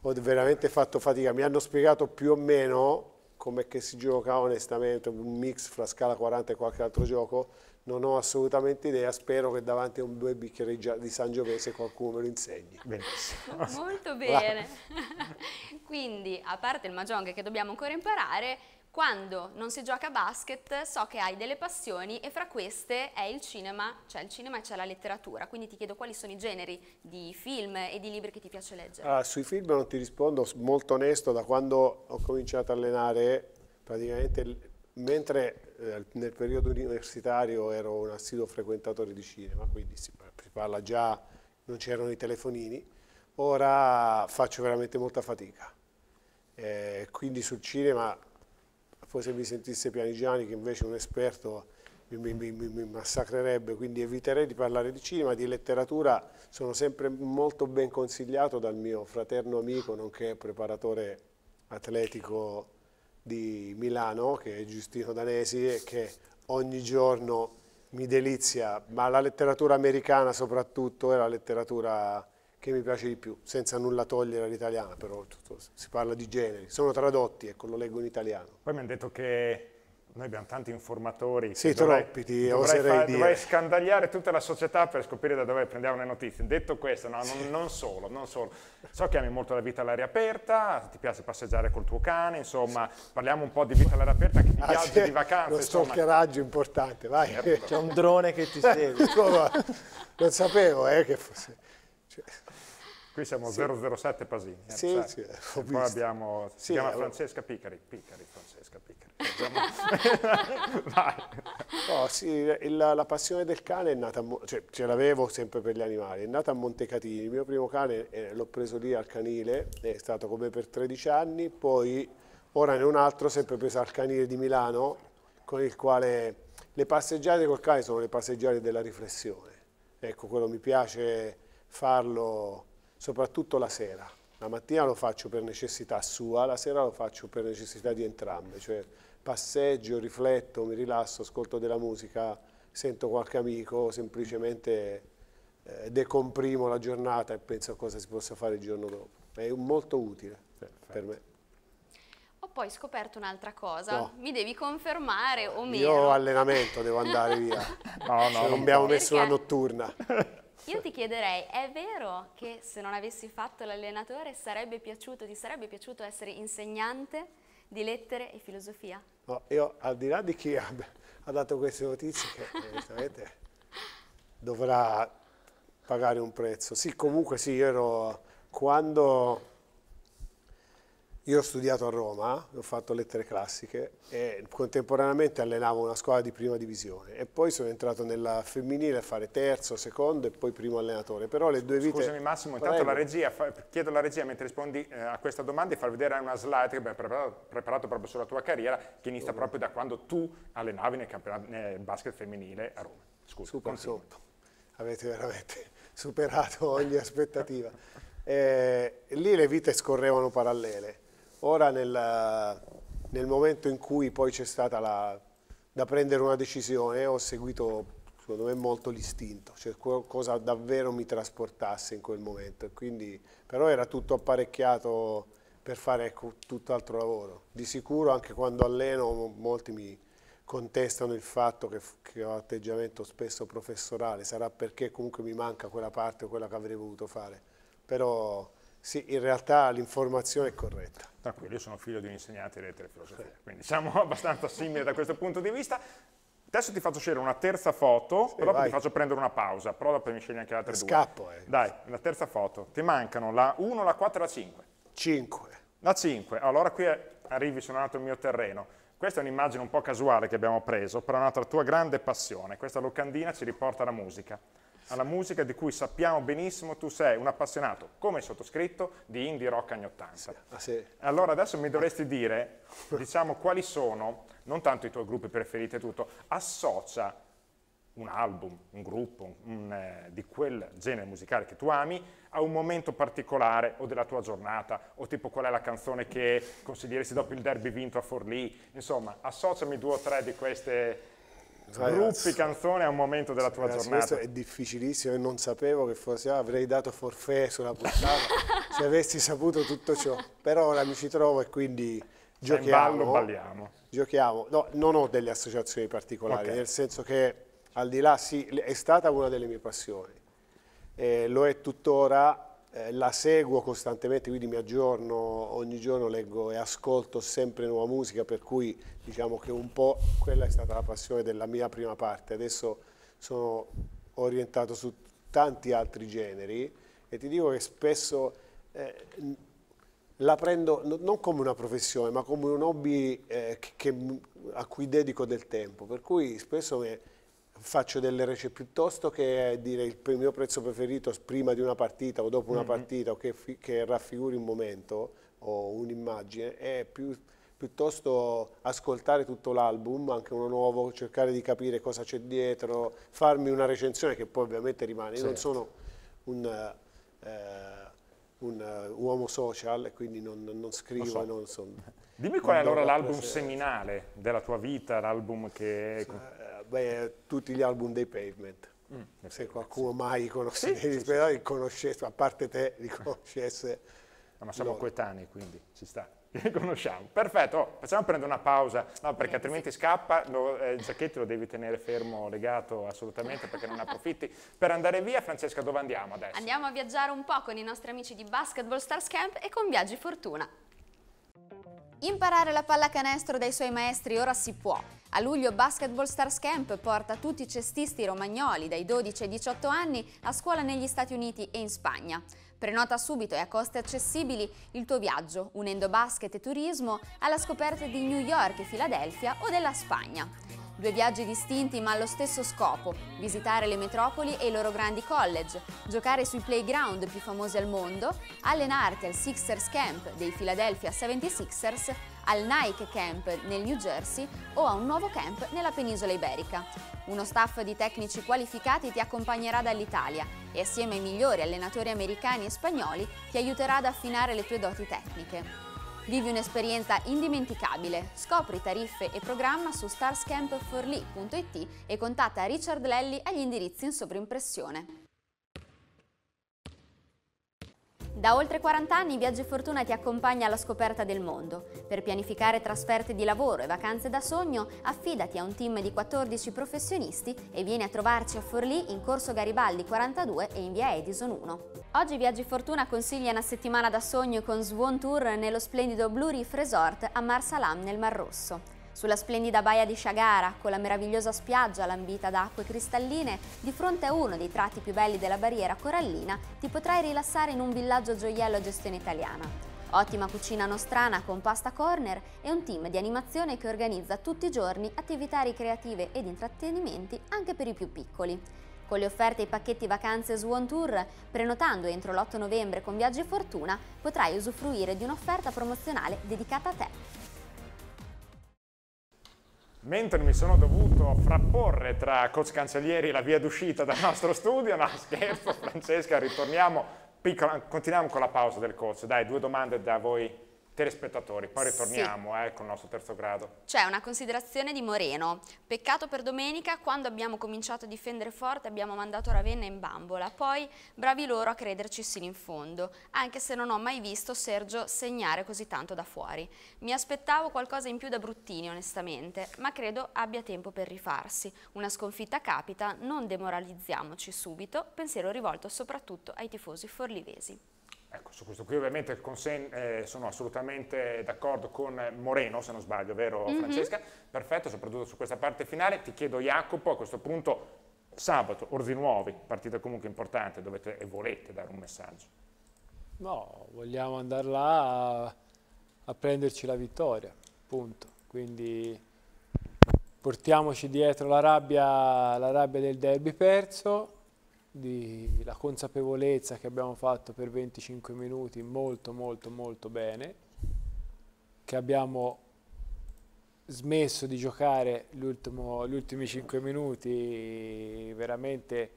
ho veramente fatto fatica. Mi hanno spiegato più o meno come si gioca onestamente, un mix fra scala 40 e qualche altro gioco, non ho assolutamente idea, spero che davanti a un due bicchieri di Sangiovese qualcuno me lo insegni. Benissimo. Molto bene. Quindi, a parte il Mahjong che dobbiamo ancora imparare, quando non si gioca a basket so che hai delle passioni e fra queste è il cinema, c'è cioè il cinema e c'è la letteratura, quindi ti chiedo quali sono i generi di film e di libri che ti piace leggere. Ah, sui film non ti rispondo, molto onesto, da quando ho cominciato a allenare praticamente mentre eh, nel periodo universitario ero un assiduo frequentatore di cinema, quindi si, si parla già, non c'erano i telefonini, ora faccio veramente molta fatica. Eh, quindi sul cinema forse mi sentisse Pianigiani che invece è un esperto mi, mi, mi, massacrerebbe, quindi eviterei di parlare di cinema, di letteratura sono sempre molto ben consigliato dal mio fraterno amico, nonché preparatore atletico di Milano, che è Giustino Danesi, e che ogni giorno mi delizia, ma la letteratura americana soprattutto e la letteratura che mi piace di più, senza nulla togliere all'italiana, però tutto, si parla di generi. Sono tradotti, ecco, lo leggo in italiano. Poi mi hanno detto che noi abbiamo tanti informatori. Sì, troppi, ti dovrai, fa, dovrai scandagliare tutta la società per scoprire da dove prendiamo le notizie. Detto questo, no, sì. non, non, solo, non, solo, So che ami molto la vita all'aria aperta, ti piace passeggiare col tuo cane, insomma, sì. parliamo un po' di vita all'aria aperta, che ti ah, viaggi, di vacanze. Lo stoccheraggio importante, vai. Certo. C'è un drone che ti segue. non sapevo eh, che fosse... Cioè. Qui siamo sì. 007 Pasini. Sì, eh, sì, poi visto. abbiamo, si sì, chiama eh, Francesca Picari. Picari, Francesca Picari. no, sì, la, la, passione del cane è nata, cioè ce l'avevo sempre per gli animali, è nata a Montecatini. Il mio primo cane eh, l'ho preso lì al canile, è stato come per 13 anni, poi ora ne un altro sempre preso al canile di Milano, con il quale le passeggiate col cane sono le passeggiate della riflessione. Ecco, quello mi piace farlo soprattutto la sera. La mattina lo faccio per necessità sua, la sera lo faccio per necessità di entrambe, cioè passeggio, rifletto, mi rilasso, ascolto della musica, sento qualche amico, semplicemente eh, decomprimo la giornata e penso a cosa si possa fare il giorno dopo. È molto utile Perfetto. per me ho poi scoperto un'altra cosa. No. Mi devi confermare o meno. Io ho allenamento, devo andare via. no, no. Cioè, non abbiamo Perché? messo una notturna. Io ti chiederei, è vero che se non avessi fatto l'allenatore sarebbe piaciuto, ti sarebbe piaciuto essere insegnante di lettere e filosofia? No, io al di là di chi ha, ha dato queste notizie, che eh, sapete, dovrà pagare un prezzo. Sì, comunque sì, io ero quando io ho studiato a Roma, ho fatto lettere classiche e contemporaneamente allenavo una squadra di prima divisione e poi sono entrato nella femminile a fare terzo, secondo e poi primo allenatore. Però le due vite... Scusami Massimo, intanto Prego. la regia, chiedo alla regia mentre rispondi eh, a questa domanda di far vedere una slide che abbiamo preparato, preparato, proprio sulla tua carriera che inizia okay. proprio da quando tu allenavi nel, nel basket femminile a Roma. Scusa, Super sotto. Avete veramente superato ogni aspettativa. Eh, lì le vite scorrevano parallele Ora nel, nel momento in cui poi c'è stata la, da prendere una decisione ho seguito secondo me molto l'istinto, cioè cosa davvero mi trasportasse in quel momento. Quindi, però era tutto apparecchiato per fare ecco, tutt'altro lavoro. Di sicuro anche quando alleno molti mi contestano il fatto che, che ho atteggiamento spesso professorale, sarà perché comunque mi manca quella parte o quella che avrei voluto fare. Però sì, in realtà l'informazione è corretta. Tranquillo, io sono figlio di un insegnante di lettere e filosofia, quindi siamo abbastanza simili da questo punto di vista. Adesso ti faccio scegliere una terza foto, sì, però vai. ti faccio prendere una pausa, però dopo mi scegli anche l'altra due. Scappo, eh. Dai, la terza foto. Ti mancano la 1, la 4 e la 5. 5. La 5. Allora qui arrivi su un altro mio terreno. Questa è un'immagine un po' casuale che abbiamo preso, però è un'altra tua grande passione. Questa locandina ci riporta alla musica alla musica di cui sappiamo benissimo tu sei un appassionato, come sottoscritto, di indie rock anni 80. Sì. Ah, sì. Allora adesso mi dovresti dire, diciamo, quali sono, non tanto i tuoi gruppi preferiti e tutto, associa un album, un gruppo un, eh, di quel genere musicale che tu ami a un momento particolare o della tua giornata o tipo qual è la canzone che consiglieresti dopo il derby vinto a Forlì insomma associami due o tre di queste Gruppi canzone a un momento della tua ragazzi, giornata. Questo è difficilissimo e non sapevo che fosse, ah, avrei dato forfè sulla puntata se avessi saputo tutto ciò. Però ora mi ci trovo e quindi giochiamo. In ballo balliamo. Giochiamo. No, non ho delle associazioni particolari, okay. nel senso che al di là sì, è stata una delle mie passioni. Eh, lo è tuttora, eh, la seguo costantemente, quindi mi aggiorno, ogni giorno leggo e ascolto sempre nuova musica, per cui diciamo che un po' quella è stata la passione della mia prima parte. Adesso sono orientato su tanti altri generi e ti dico che spesso eh, la prendo non come una professione, ma come un hobby eh, che, a cui dedico del tempo, per cui spesso... Me, faccio delle rece piuttosto che eh, dire il mio prezzo preferito prima di una partita o dopo una mm -hmm. partita o che, che, raffiguri un momento o un'immagine, è più, piuttosto ascoltare tutto l'album, anche uno nuovo, cercare di capire cosa c'è dietro, farmi una recensione che poi ovviamente rimane. Io non certo. sono un... Eh, un uh, uomo social e quindi non, non scrivo so. non sono... Dimmi qual è allora l'album seminale della tua vita, l'album che... Cioè, beh, tutti gli album dei Pavement. Mm. Se qualcuno mai conoscesse, sì, sì, sì. conoscesse, a parte te, li conoscesse. No, ma siamo loro. coetanei, quindi ci sta. Li conosciamo. Perfetto, oh, facciamo prendere una pausa, no, perché altrimenti scappa, lo, eh, il giacchetto lo devi tenere fermo, legato assolutamente, perché non approfitti. Per andare via, Francesca, dove andiamo adesso? Andiamo a viaggiare un po' con i nostri amici di Basketball Stars Camp e con Viaggi Fortuna. Imparare la pallacanestro dai suoi maestri ora si può. A luglio Basketball Stars Camp porta tutti i cestisti romagnoli dai 12 ai 18 anni a scuola negli Stati Uniti e in Spagna. Prenota subito e a costi accessibili il tuo viaggio, unendo basket e turismo alla scoperta di New York e Filadelfia o della Spagna. Due viaggi distinti ma allo stesso scopo, visitare le metropoli e i loro grandi college, giocare sui playground più famosi al mondo, allenarti al Sixers Camp dei Philadelphia 76ers, al Nike Camp nel New Jersey o a un nuovo camp nella penisola iberica. Uno staff di tecnici qualificati ti accompagnerà dall'Italia e assieme ai migliori allenatori americani e spagnoli ti aiuterà ad affinare le tue doti tecniche. Vivi un'esperienza indimenticabile. Scopri tariffe e programma su starscampforlee.it e contatta Richard Lelli agli indirizzi in sovrimpressione. Da oltre 40 anni Viaggio e Fortuna ti accompagna alla scoperta del mondo. Per pianificare trasferte di lavoro e vacanze da sogno, affidati a un team di 14 professionisti e vieni a trovarci a Forlì in Corso Garibaldi 42 e in via Edison 1. Oggi Viaggio e Fortuna consiglia una settimana da sogno con Swan Tour nello splendido Blue Reef Resort a Marsalam nel Mar Rosso. Sulla splendida baia di Sciagara, con la meravigliosa spiaggia lambita da acque cristalline, di fronte a uno dei tratti più belli della barriera corallina, ti potrai rilassare in un villaggio gioiello a gestione italiana. Ottima cucina nostrana con pasta corner e un team di animazione che organizza tutti i giorni attività ricreative ed intrattenimenti anche per i più piccoli. Con le offerte e i pacchetti vacanze Swan Tour, prenotando entro l'8 novembre con Viaggi Fortuna, potrai usufruire di un'offerta promozionale dedicata a te mentre mi sono dovuto frapporre tra Coach Cancellieri e la via d'uscita dal nostro studio, no scherzo Francesca, ritorniamo, piccola, continuiamo con la pausa del coach, dai due domande da voi telespettatori. Poi ritorniamo sì. eh, con il nostro terzo grado. C'è una considerazione di Moreno. Peccato per domenica, quando abbiamo cominciato a difendere forte abbiamo mandato Ravenna in bambola. Poi bravi loro a crederci sino in fondo, anche se non ho mai visto Sergio segnare così tanto da fuori. Mi aspettavo qualcosa in più da Bruttini, onestamente, ma credo abbia tempo per rifarsi. Una sconfitta capita, non demoralizziamoci subito, pensiero rivolto soprattutto ai tifosi forlivesi. Ecco, su questo qui ovviamente eh, sono assolutamente d'accordo con Moreno, se non sbaglio, vero mm -hmm. Francesca? Perfetto, soprattutto su questa parte finale. Ti chiedo Jacopo, a questo punto sabato, Orzi Nuovi, partita comunque importante, dovete e volete dare un messaggio. No, vogliamo andare là a, a prenderci la vittoria, punto. Quindi portiamoci dietro la rabbia, la rabbia del derby perso, di la consapevolezza che abbiamo fatto per 25 minuti molto molto molto bene, che abbiamo smesso di giocare gli ultimi 5 minuti veramente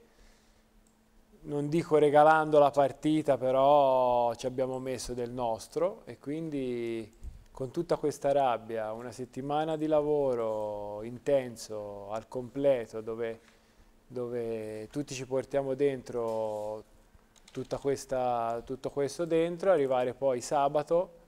non dico regalando la partita, però ci abbiamo messo del nostro e quindi con tutta questa rabbia, una settimana di lavoro intenso al completo dove dove tutti ci portiamo dentro questa, tutto questo dentro, arrivare poi sabato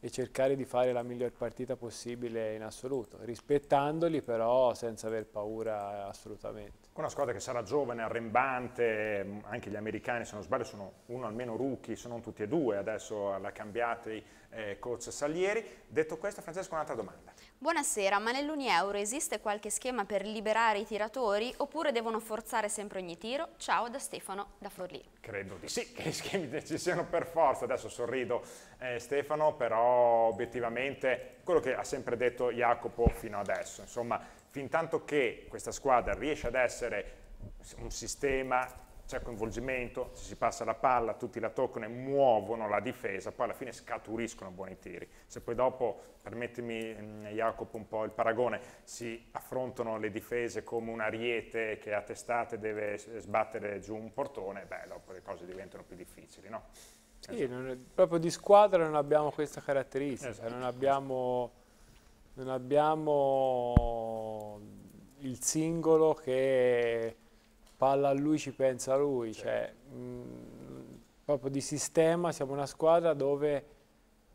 e cercare di fare la miglior partita possibile in assoluto, rispettandoli però senza aver paura assolutamente. Con Una squadra che sarà giovane, arrembante, anche gli americani se non sbaglio sono uno almeno rookie, se non tutti e due, adesso la cambiate eh, coach Salieri. Detto questo, Francesco, un'altra domanda. Buonasera, ma nell'Unieuro esiste qualche schema per liberare i tiratori oppure devono forzare sempre ogni tiro? Ciao da Stefano da Forlì. Credo di sì, che gli schemi ci siano per forza. Adesso sorrido eh, Stefano, però obiettivamente quello che ha sempre detto Jacopo fino adesso, insomma, fin tanto che questa squadra riesce ad essere un sistema c'è coinvolgimento, se si passa la palla, tutti la toccano e muovono la difesa, poi alla fine scaturiscono buoni tiri. Se poi dopo, permettimi mm, Jacopo un po' il paragone, si affrontano le difese come un ariete che a testate deve sbattere giù un portone, beh, dopo le cose diventano più difficili, no? Sì, è, proprio di squadra non abbiamo questa caratteristica, esatto. non, abbiamo, non abbiamo il singolo che palla a lui ci pensa lui, cioè, mh, proprio di sistema siamo una squadra dove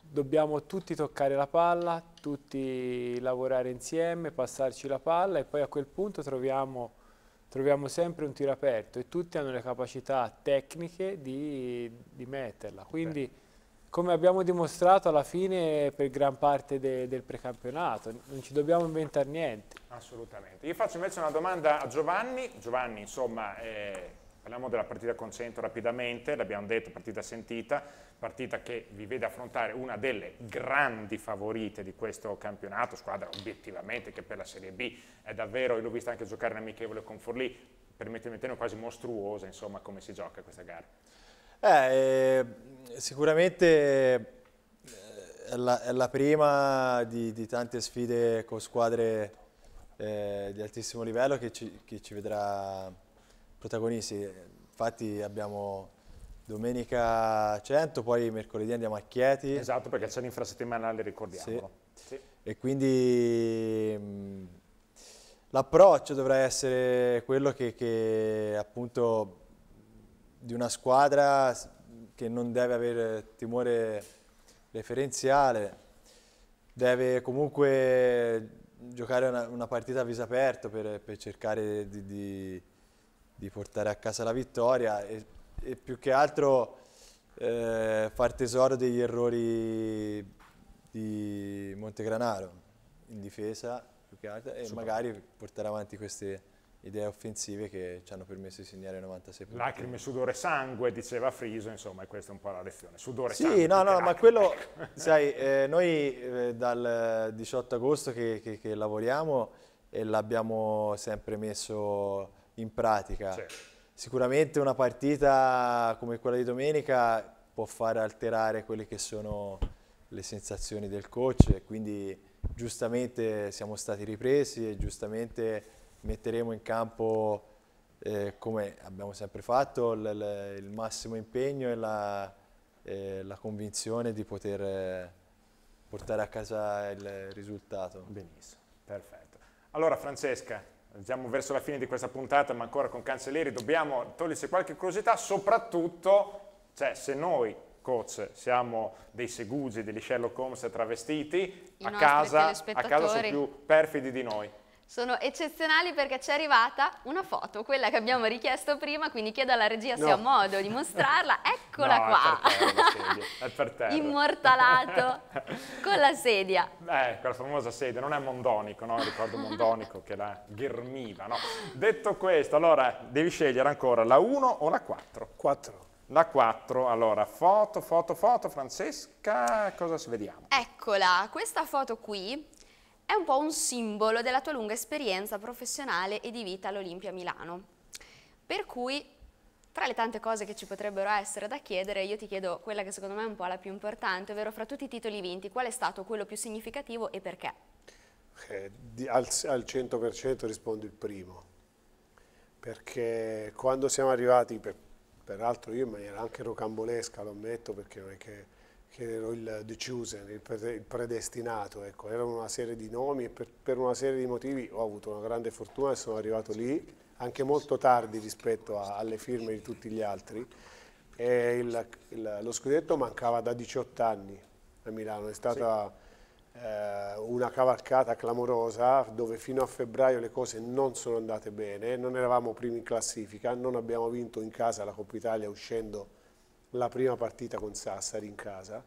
dobbiamo tutti toccare la palla, tutti lavorare insieme, passarci la palla e poi a quel punto troviamo, troviamo sempre un tiro aperto e tutti hanno le capacità tecniche di, di metterla. Quindi, come abbiamo dimostrato alla fine per gran parte de del precampionato, non ci dobbiamo inventare niente. Assolutamente. Io faccio invece una domanda a Giovanni, Giovanni insomma eh, parliamo della partita con Centro rapidamente, l'abbiamo detto, partita sentita, partita che vi vede affrontare una delle grandi favorite di questo campionato, squadra obiettivamente che per la Serie B è davvero, io l'ho vista anche giocare in amichevole con Forlì, permettetemi quasi mostruosa insomma come si gioca questa gara. Eh, eh, sicuramente eh, è la, è la prima di, di, tante sfide con squadre eh, di altissimo livello che ci, che ci, vedrà protagonisti. Infatti abbiamo domenica 100, poi mercoledì andiamo a Chieti. Esatto, perché c'è l'infrasettimanale, ricordiamolo. Sì. Sì. E quindi mm, l'approccio dovrà essere quello che, che appunto di una squadra che non deve avere timore referenziale, deve comunque giocare una, una partita a viso aperto per, per cercare di, di, di, portare a casa la vittoria e, e più che altro eh, far tesoro degli errori di Montegranaro in difesa più che altro e magari portare avanti queste idee offensive che ci hanno permesso di segnare 96 punti. Lacrime, sudore, sangue, diceva Friso, insomma, e questa è un po' la lezione. Sudore, sì, sangue. Sì, no, no, ma quello, sai, eh, noi eh, dal 18 agosto che, che, che lavoriamo e eh, l'abbiamo sempre messo in pratica. Certo. Sicuramente una partita come quella di domenica può far alterare quelle che sono le sensazioni del coach e quindi giustamente siamo stati ripresi e giustamente metteremo in campo, eh, come abbiamo sempre fatto, il massimo impegno e la, eh, la convinzione di poter eh, portare a casa il risultato. Benissimo, perfetto. Allora Francesca, andiamo verso la fine di questa puntata, ma ancora con Cancellieri, dobbiamo togliersi qualche curiosità, soprattutto cioè, se noi coach siamo dei segugi, degli Sherlock Holmes travestiti, a casa, a casa sono più perfidi di noi. Sono eccezionali perché ci è arrivata una foto, quella che abbiamo richiesto prima, quindi chiedo alla regia no. se ho modo di mostrarla. Eccola no, qua! È per terra, è per terra. Immortalato con la sedia. Eh, quella famosa sedia, non è Mondonico, no? Ricordo Mondonico che la ghermiva, no? Detto questo, allora devi scegliere ancora la 1 o la 4? 4. La 4, allora, foto, foto, foto, Francesca, cosa si vediamo? Eccola, questa foto qui è un po' un simbolo della tua lunga esperienza professionale e di vita all'Olimpia Milano. Per cui, fra le tante cose che ci potrebbero essere da chiedere, io ti chiedo quella che secondo me è un po' la più importante, ovvero fra tutti i titoli vinti, qual è stato quello più significativo e perché? Eh, al, al 100% rispondo il primo, perché quando siamo arrivati, per, peraltro io in maniera anche rocambolesca, lo ammetto perché non è che che ero il The Chosen, il, predestinato, ecco. erano una serie di nomi e per, per, una serie di motivi ho avuto una grande fortuna e sono arrivato lì, anche molto tardi rispetto a, alle firme di tutti gli altri. Il, il, lo scudetto mancava da 18 anni a Milano, è stata sì. eh, una cavalcata clamorosa dove fino a febbraio le cose non sono andate bene, non eravamo primi in classifica, non abbiamo vinto in casa la Coppa Italia uscendo la prima partita con Sassari in casa.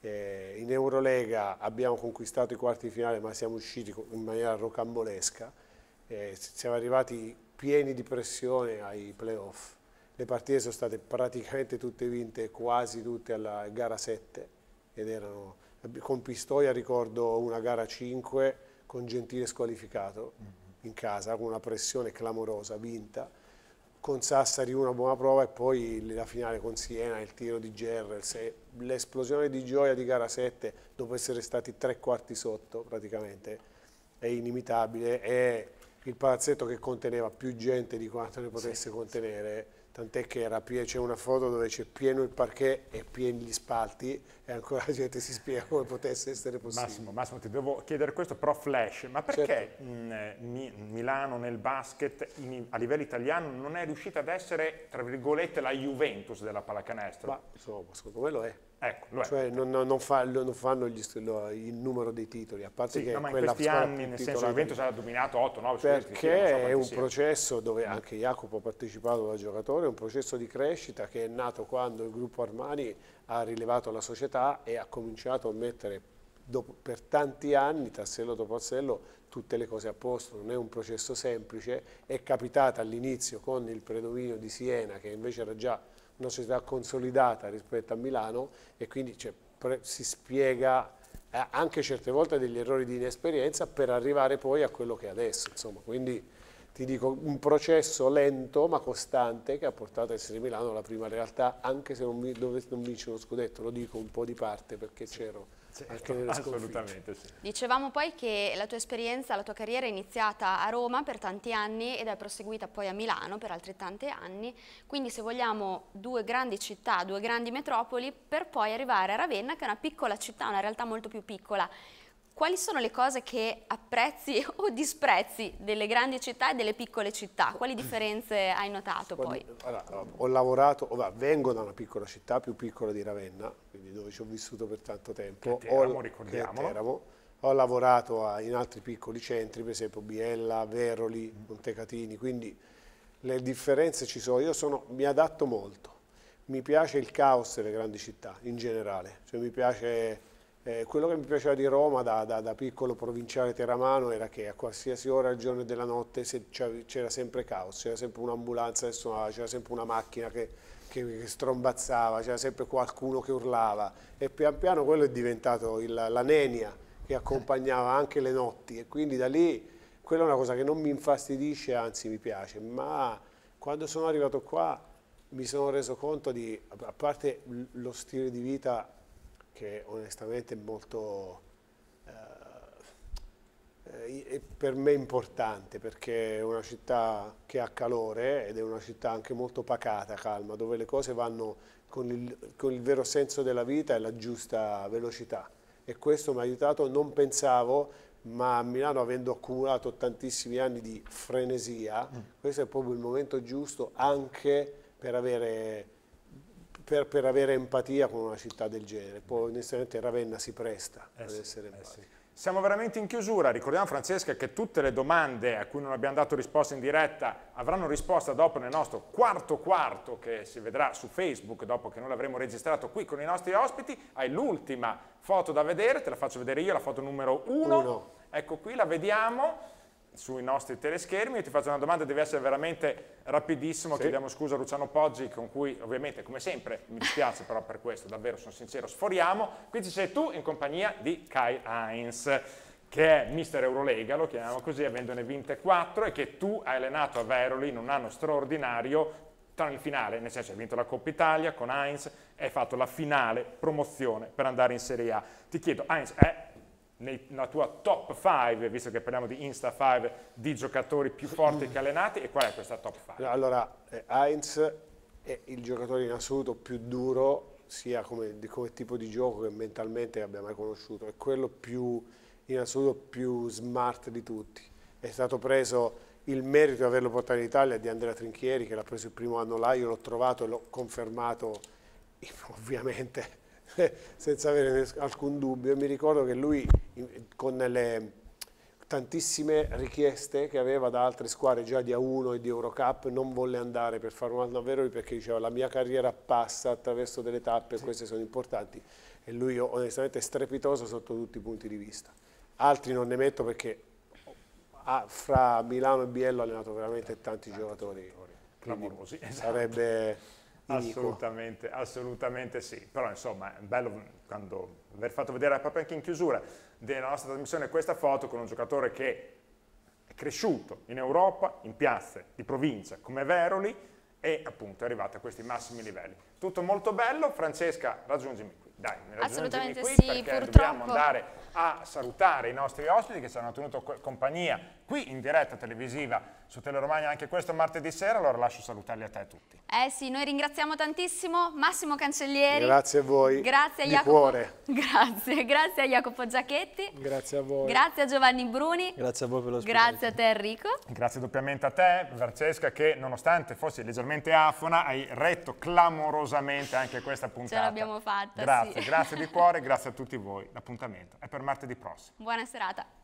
Eh, in Eurolega abbiamo conquistato i quarti di finale ma siamo usciti in maniera rocambolesca, eh, siamo arrivati pieni di pressione ai playoff. Le partite sono state praticamente tutte vinte, quasi tutte alla gara 7 ed erano eh, con Pistoia ricordo una gara 5 con Gentile squalificato mm-hmm. in casa con una pressione clamorosa, vinta con Sassari una buona prova e poi la finale con Siena, il tiro di Gerrels, l'esplosione di gioia di gara 7 dopo essere stati tre quarti sotto praticamente è inimitabile, è il palazzetto che conteneva più gente di quanto ne potesse sì, contenere tant'è che c'è una foto dove c'è pieno il parquet e pieni gli spalti e ancora la gente si spiega come potesse essere possibile. Massimo, Massimo ti devo chiedere questo, però flash, ma perché certo. mh, mm, Milano nel basket in, a livello italiano non è riuscita ad essere, tra virgolette, la Juventus della pallacanestro? Ma insomma, secondo me lo è. Ecco, cioè non, non, fa, non fanno gli, lo, il numero dei titoli, a parte sì, che no, ma in questi anni, nel senso, l'evento sarà dominato 8, 9, Perché so è un sia. processo dove mm. anche Jacopo ha partecipato da giocatore, un processo di crescita che è nato quando il gruppo Armani ha rilevato la società e ha cominciato a mettere dopo, per tanti anni, tassello dopo tassello, tutte le cose a posto, non è un processo semplice, è capitata all'inizio con il predominio di Siena che invece era già una società consolidata rispetto a Milano e quindi cioè, si spiega eh, anche certe volte degli errori di inesperienza per arrivare poi a quello che è adesso. Insomma. Quindi ti dico un processo lento ma costante che ha portato a essere Milano la prima realtà, anche se non, non vince uno scudetto, lo dico un po' di parte perché c'ero Certo, assolutamente sì. Dicevamo poi che la tua esperienza, la tua carriera è iniziata a Roma per tanti anni ed è proseguita poi a Milano per altrettanti anni, quindi se vogliamo due grandi città, due grandi metropoli, per poi arrivare a Ravenna che è una piccola città, una realtà molto più piccola. Quali sono le cose che apprezzi o disprezzi delle grandi città e delle piccole città? Quali differenze hai notato poi? Allora, ho lavorato, vengo da una piccola città, più piccola di Ravenna, quindi dove ci ho vissuto per tanto tempo. Che Teramo, ho, ricordiamolo. Che Ho lavorato a, in altri piccoli centri, per esempio Biella, Veroli, Montecatini, quindi le differenze ci sono. Io sono, mi adatto molto. Mi piace il caos delle grandi città in generale, cioè mi piace eh, quello che mi piaceva di Roma da, da, da, piccolo provinciale teramano era che a qualsiasi ora del giorno e della notte c'era sempre caos, c'era sempre un'ambulanza che suonava, c'era sempre una macchina che, che, che strombazzava, c'era sempre qualcuno che urlava e pian piano quello è diventato il, la nenia che accompagnava anche le notti e quindi da lì quella è una cosa che non mi infastidisce, anzi mi piace, ma quando sono arrivato qua mi sono reso conto di, a parte lo stile di vita che onestamente è molto, eh, eh, è per me importante perché è una città che ha calore ed è una città anche molto pacata, calma, dove le cose vanno con il, con il vero senso della vita e la giusta velocità. E questo mi ha aiutato, non pensavo, ma a Milano avendo accumulato tantissimi anni di frenesia, mm. questo è proprio il momento giusto anche per avere per, per, avere empatia con una città del genere. Poi onestamente Ravenna si presta eh ad sì, essere empatica. Eh sì. Siamo veramente in chiusura, ricordiamo Francesca che tutte le domande a cui non abbiamo dato risposta in diretta avranno risposta dopo nel nostro quarto quarto che si vedrà su Facebook dopo che noi l'avremo registrato qui con i nostri ospiti. Hai l'ultima foto da vedere, te la faccio vedere io, la foto numero uno. uno. Ecco qui, la vediamo sui nostri teleschermi. Io ti faccio una domanda, deve essere veramente rapidissimo, sì. chiediamo scusa a Luciano Poggi, con cui ovviamente, come sempre, mi dispiace però per questo, davvero sono sincero, sforiamo. Qui ci sei tu in compagnia di Kai Heinz, che è mister Eurolega, lo chiamiamo così, avendone vinte 4, e che tu hai allenato a Veroli in un anno straordinario, tra il finale, nel senso hai vinto la Coppa Italia con Heinz, hai fatto la finale promozione per andare in Serie A. Ti chiedo, Heinz è nella tua top 5, visto che parliamo di Insta 5, di giocatori più forti che allenati, e qual è questa top 5? Allora, eh, Heinz è il giocatore in assoluto più duro, sia come, di, come tipo di gioco che mentalmente abbia mai conosciuto, è quello più, in assoluto più smart di tutti. È stato preso il merito di averlo portato in Italia di Andrea Trinchieri, che l'ha preso il primo anno là, io l'ho trovato e l'ho confermato, ovviamente senza avere alcun dubbio. e Mi ricordo che lui con le tantissime richieste che aveva da altre squadre già di A1 e di Eurocup non volle andare per fare un anno a Veroli perché diceva la mia carriera passa attraverso delle tappe, sì. queste sono importanti e lui onestamente è strepitoso sotto tutti i punti di vista. Altri non ne metto perché ha, ah, fra Milano e Biello ha allenato veramente tanti, tanti giocatori. giocatori. Clamorosi. Esatto. Sarebbe Assolutamente, assolutamente sì, però insomma è bello quando aver fatto vedere proprio anche in chiusura della nostra trasmissione questa foto con un giocatore che è cresciuto in Europa, in piazze di provincia come Veroli e appunto è arrivato a questi massimi livelli. Tutto molto bello, Francesca raggiungimi qui, dai, mi raggiungimi qui sì, perché purtroppo. dobbiamo andare a salutare i nostri ospiti che ci hanno tenuto compagnia qui in diretta televisiva su Teleromagna anche questo martedì sera, allora lascio salutarli a te e tutti. Eh sì, noi ringraziamo tantissimo Massimo Cancellieri. Grazie a voi. Grazie a Jacopo. Cuore. Grazie, grazie a Jacopo Giachetti. Grazie a voi. Grazie a Giovanni Bruni. Grazie a voi per lo spazio. Grazie a te Enrico. Grazie doppiamente a te Francesca che nonostante fossi leggermente afona hai retto clamorosamente anche questa puntata. Ce l'abbiamo fatta. Grazie, sì. grazie di cuore, grazie a tutti voi. L'appuntamento è per martedì prossimo. Buona serata.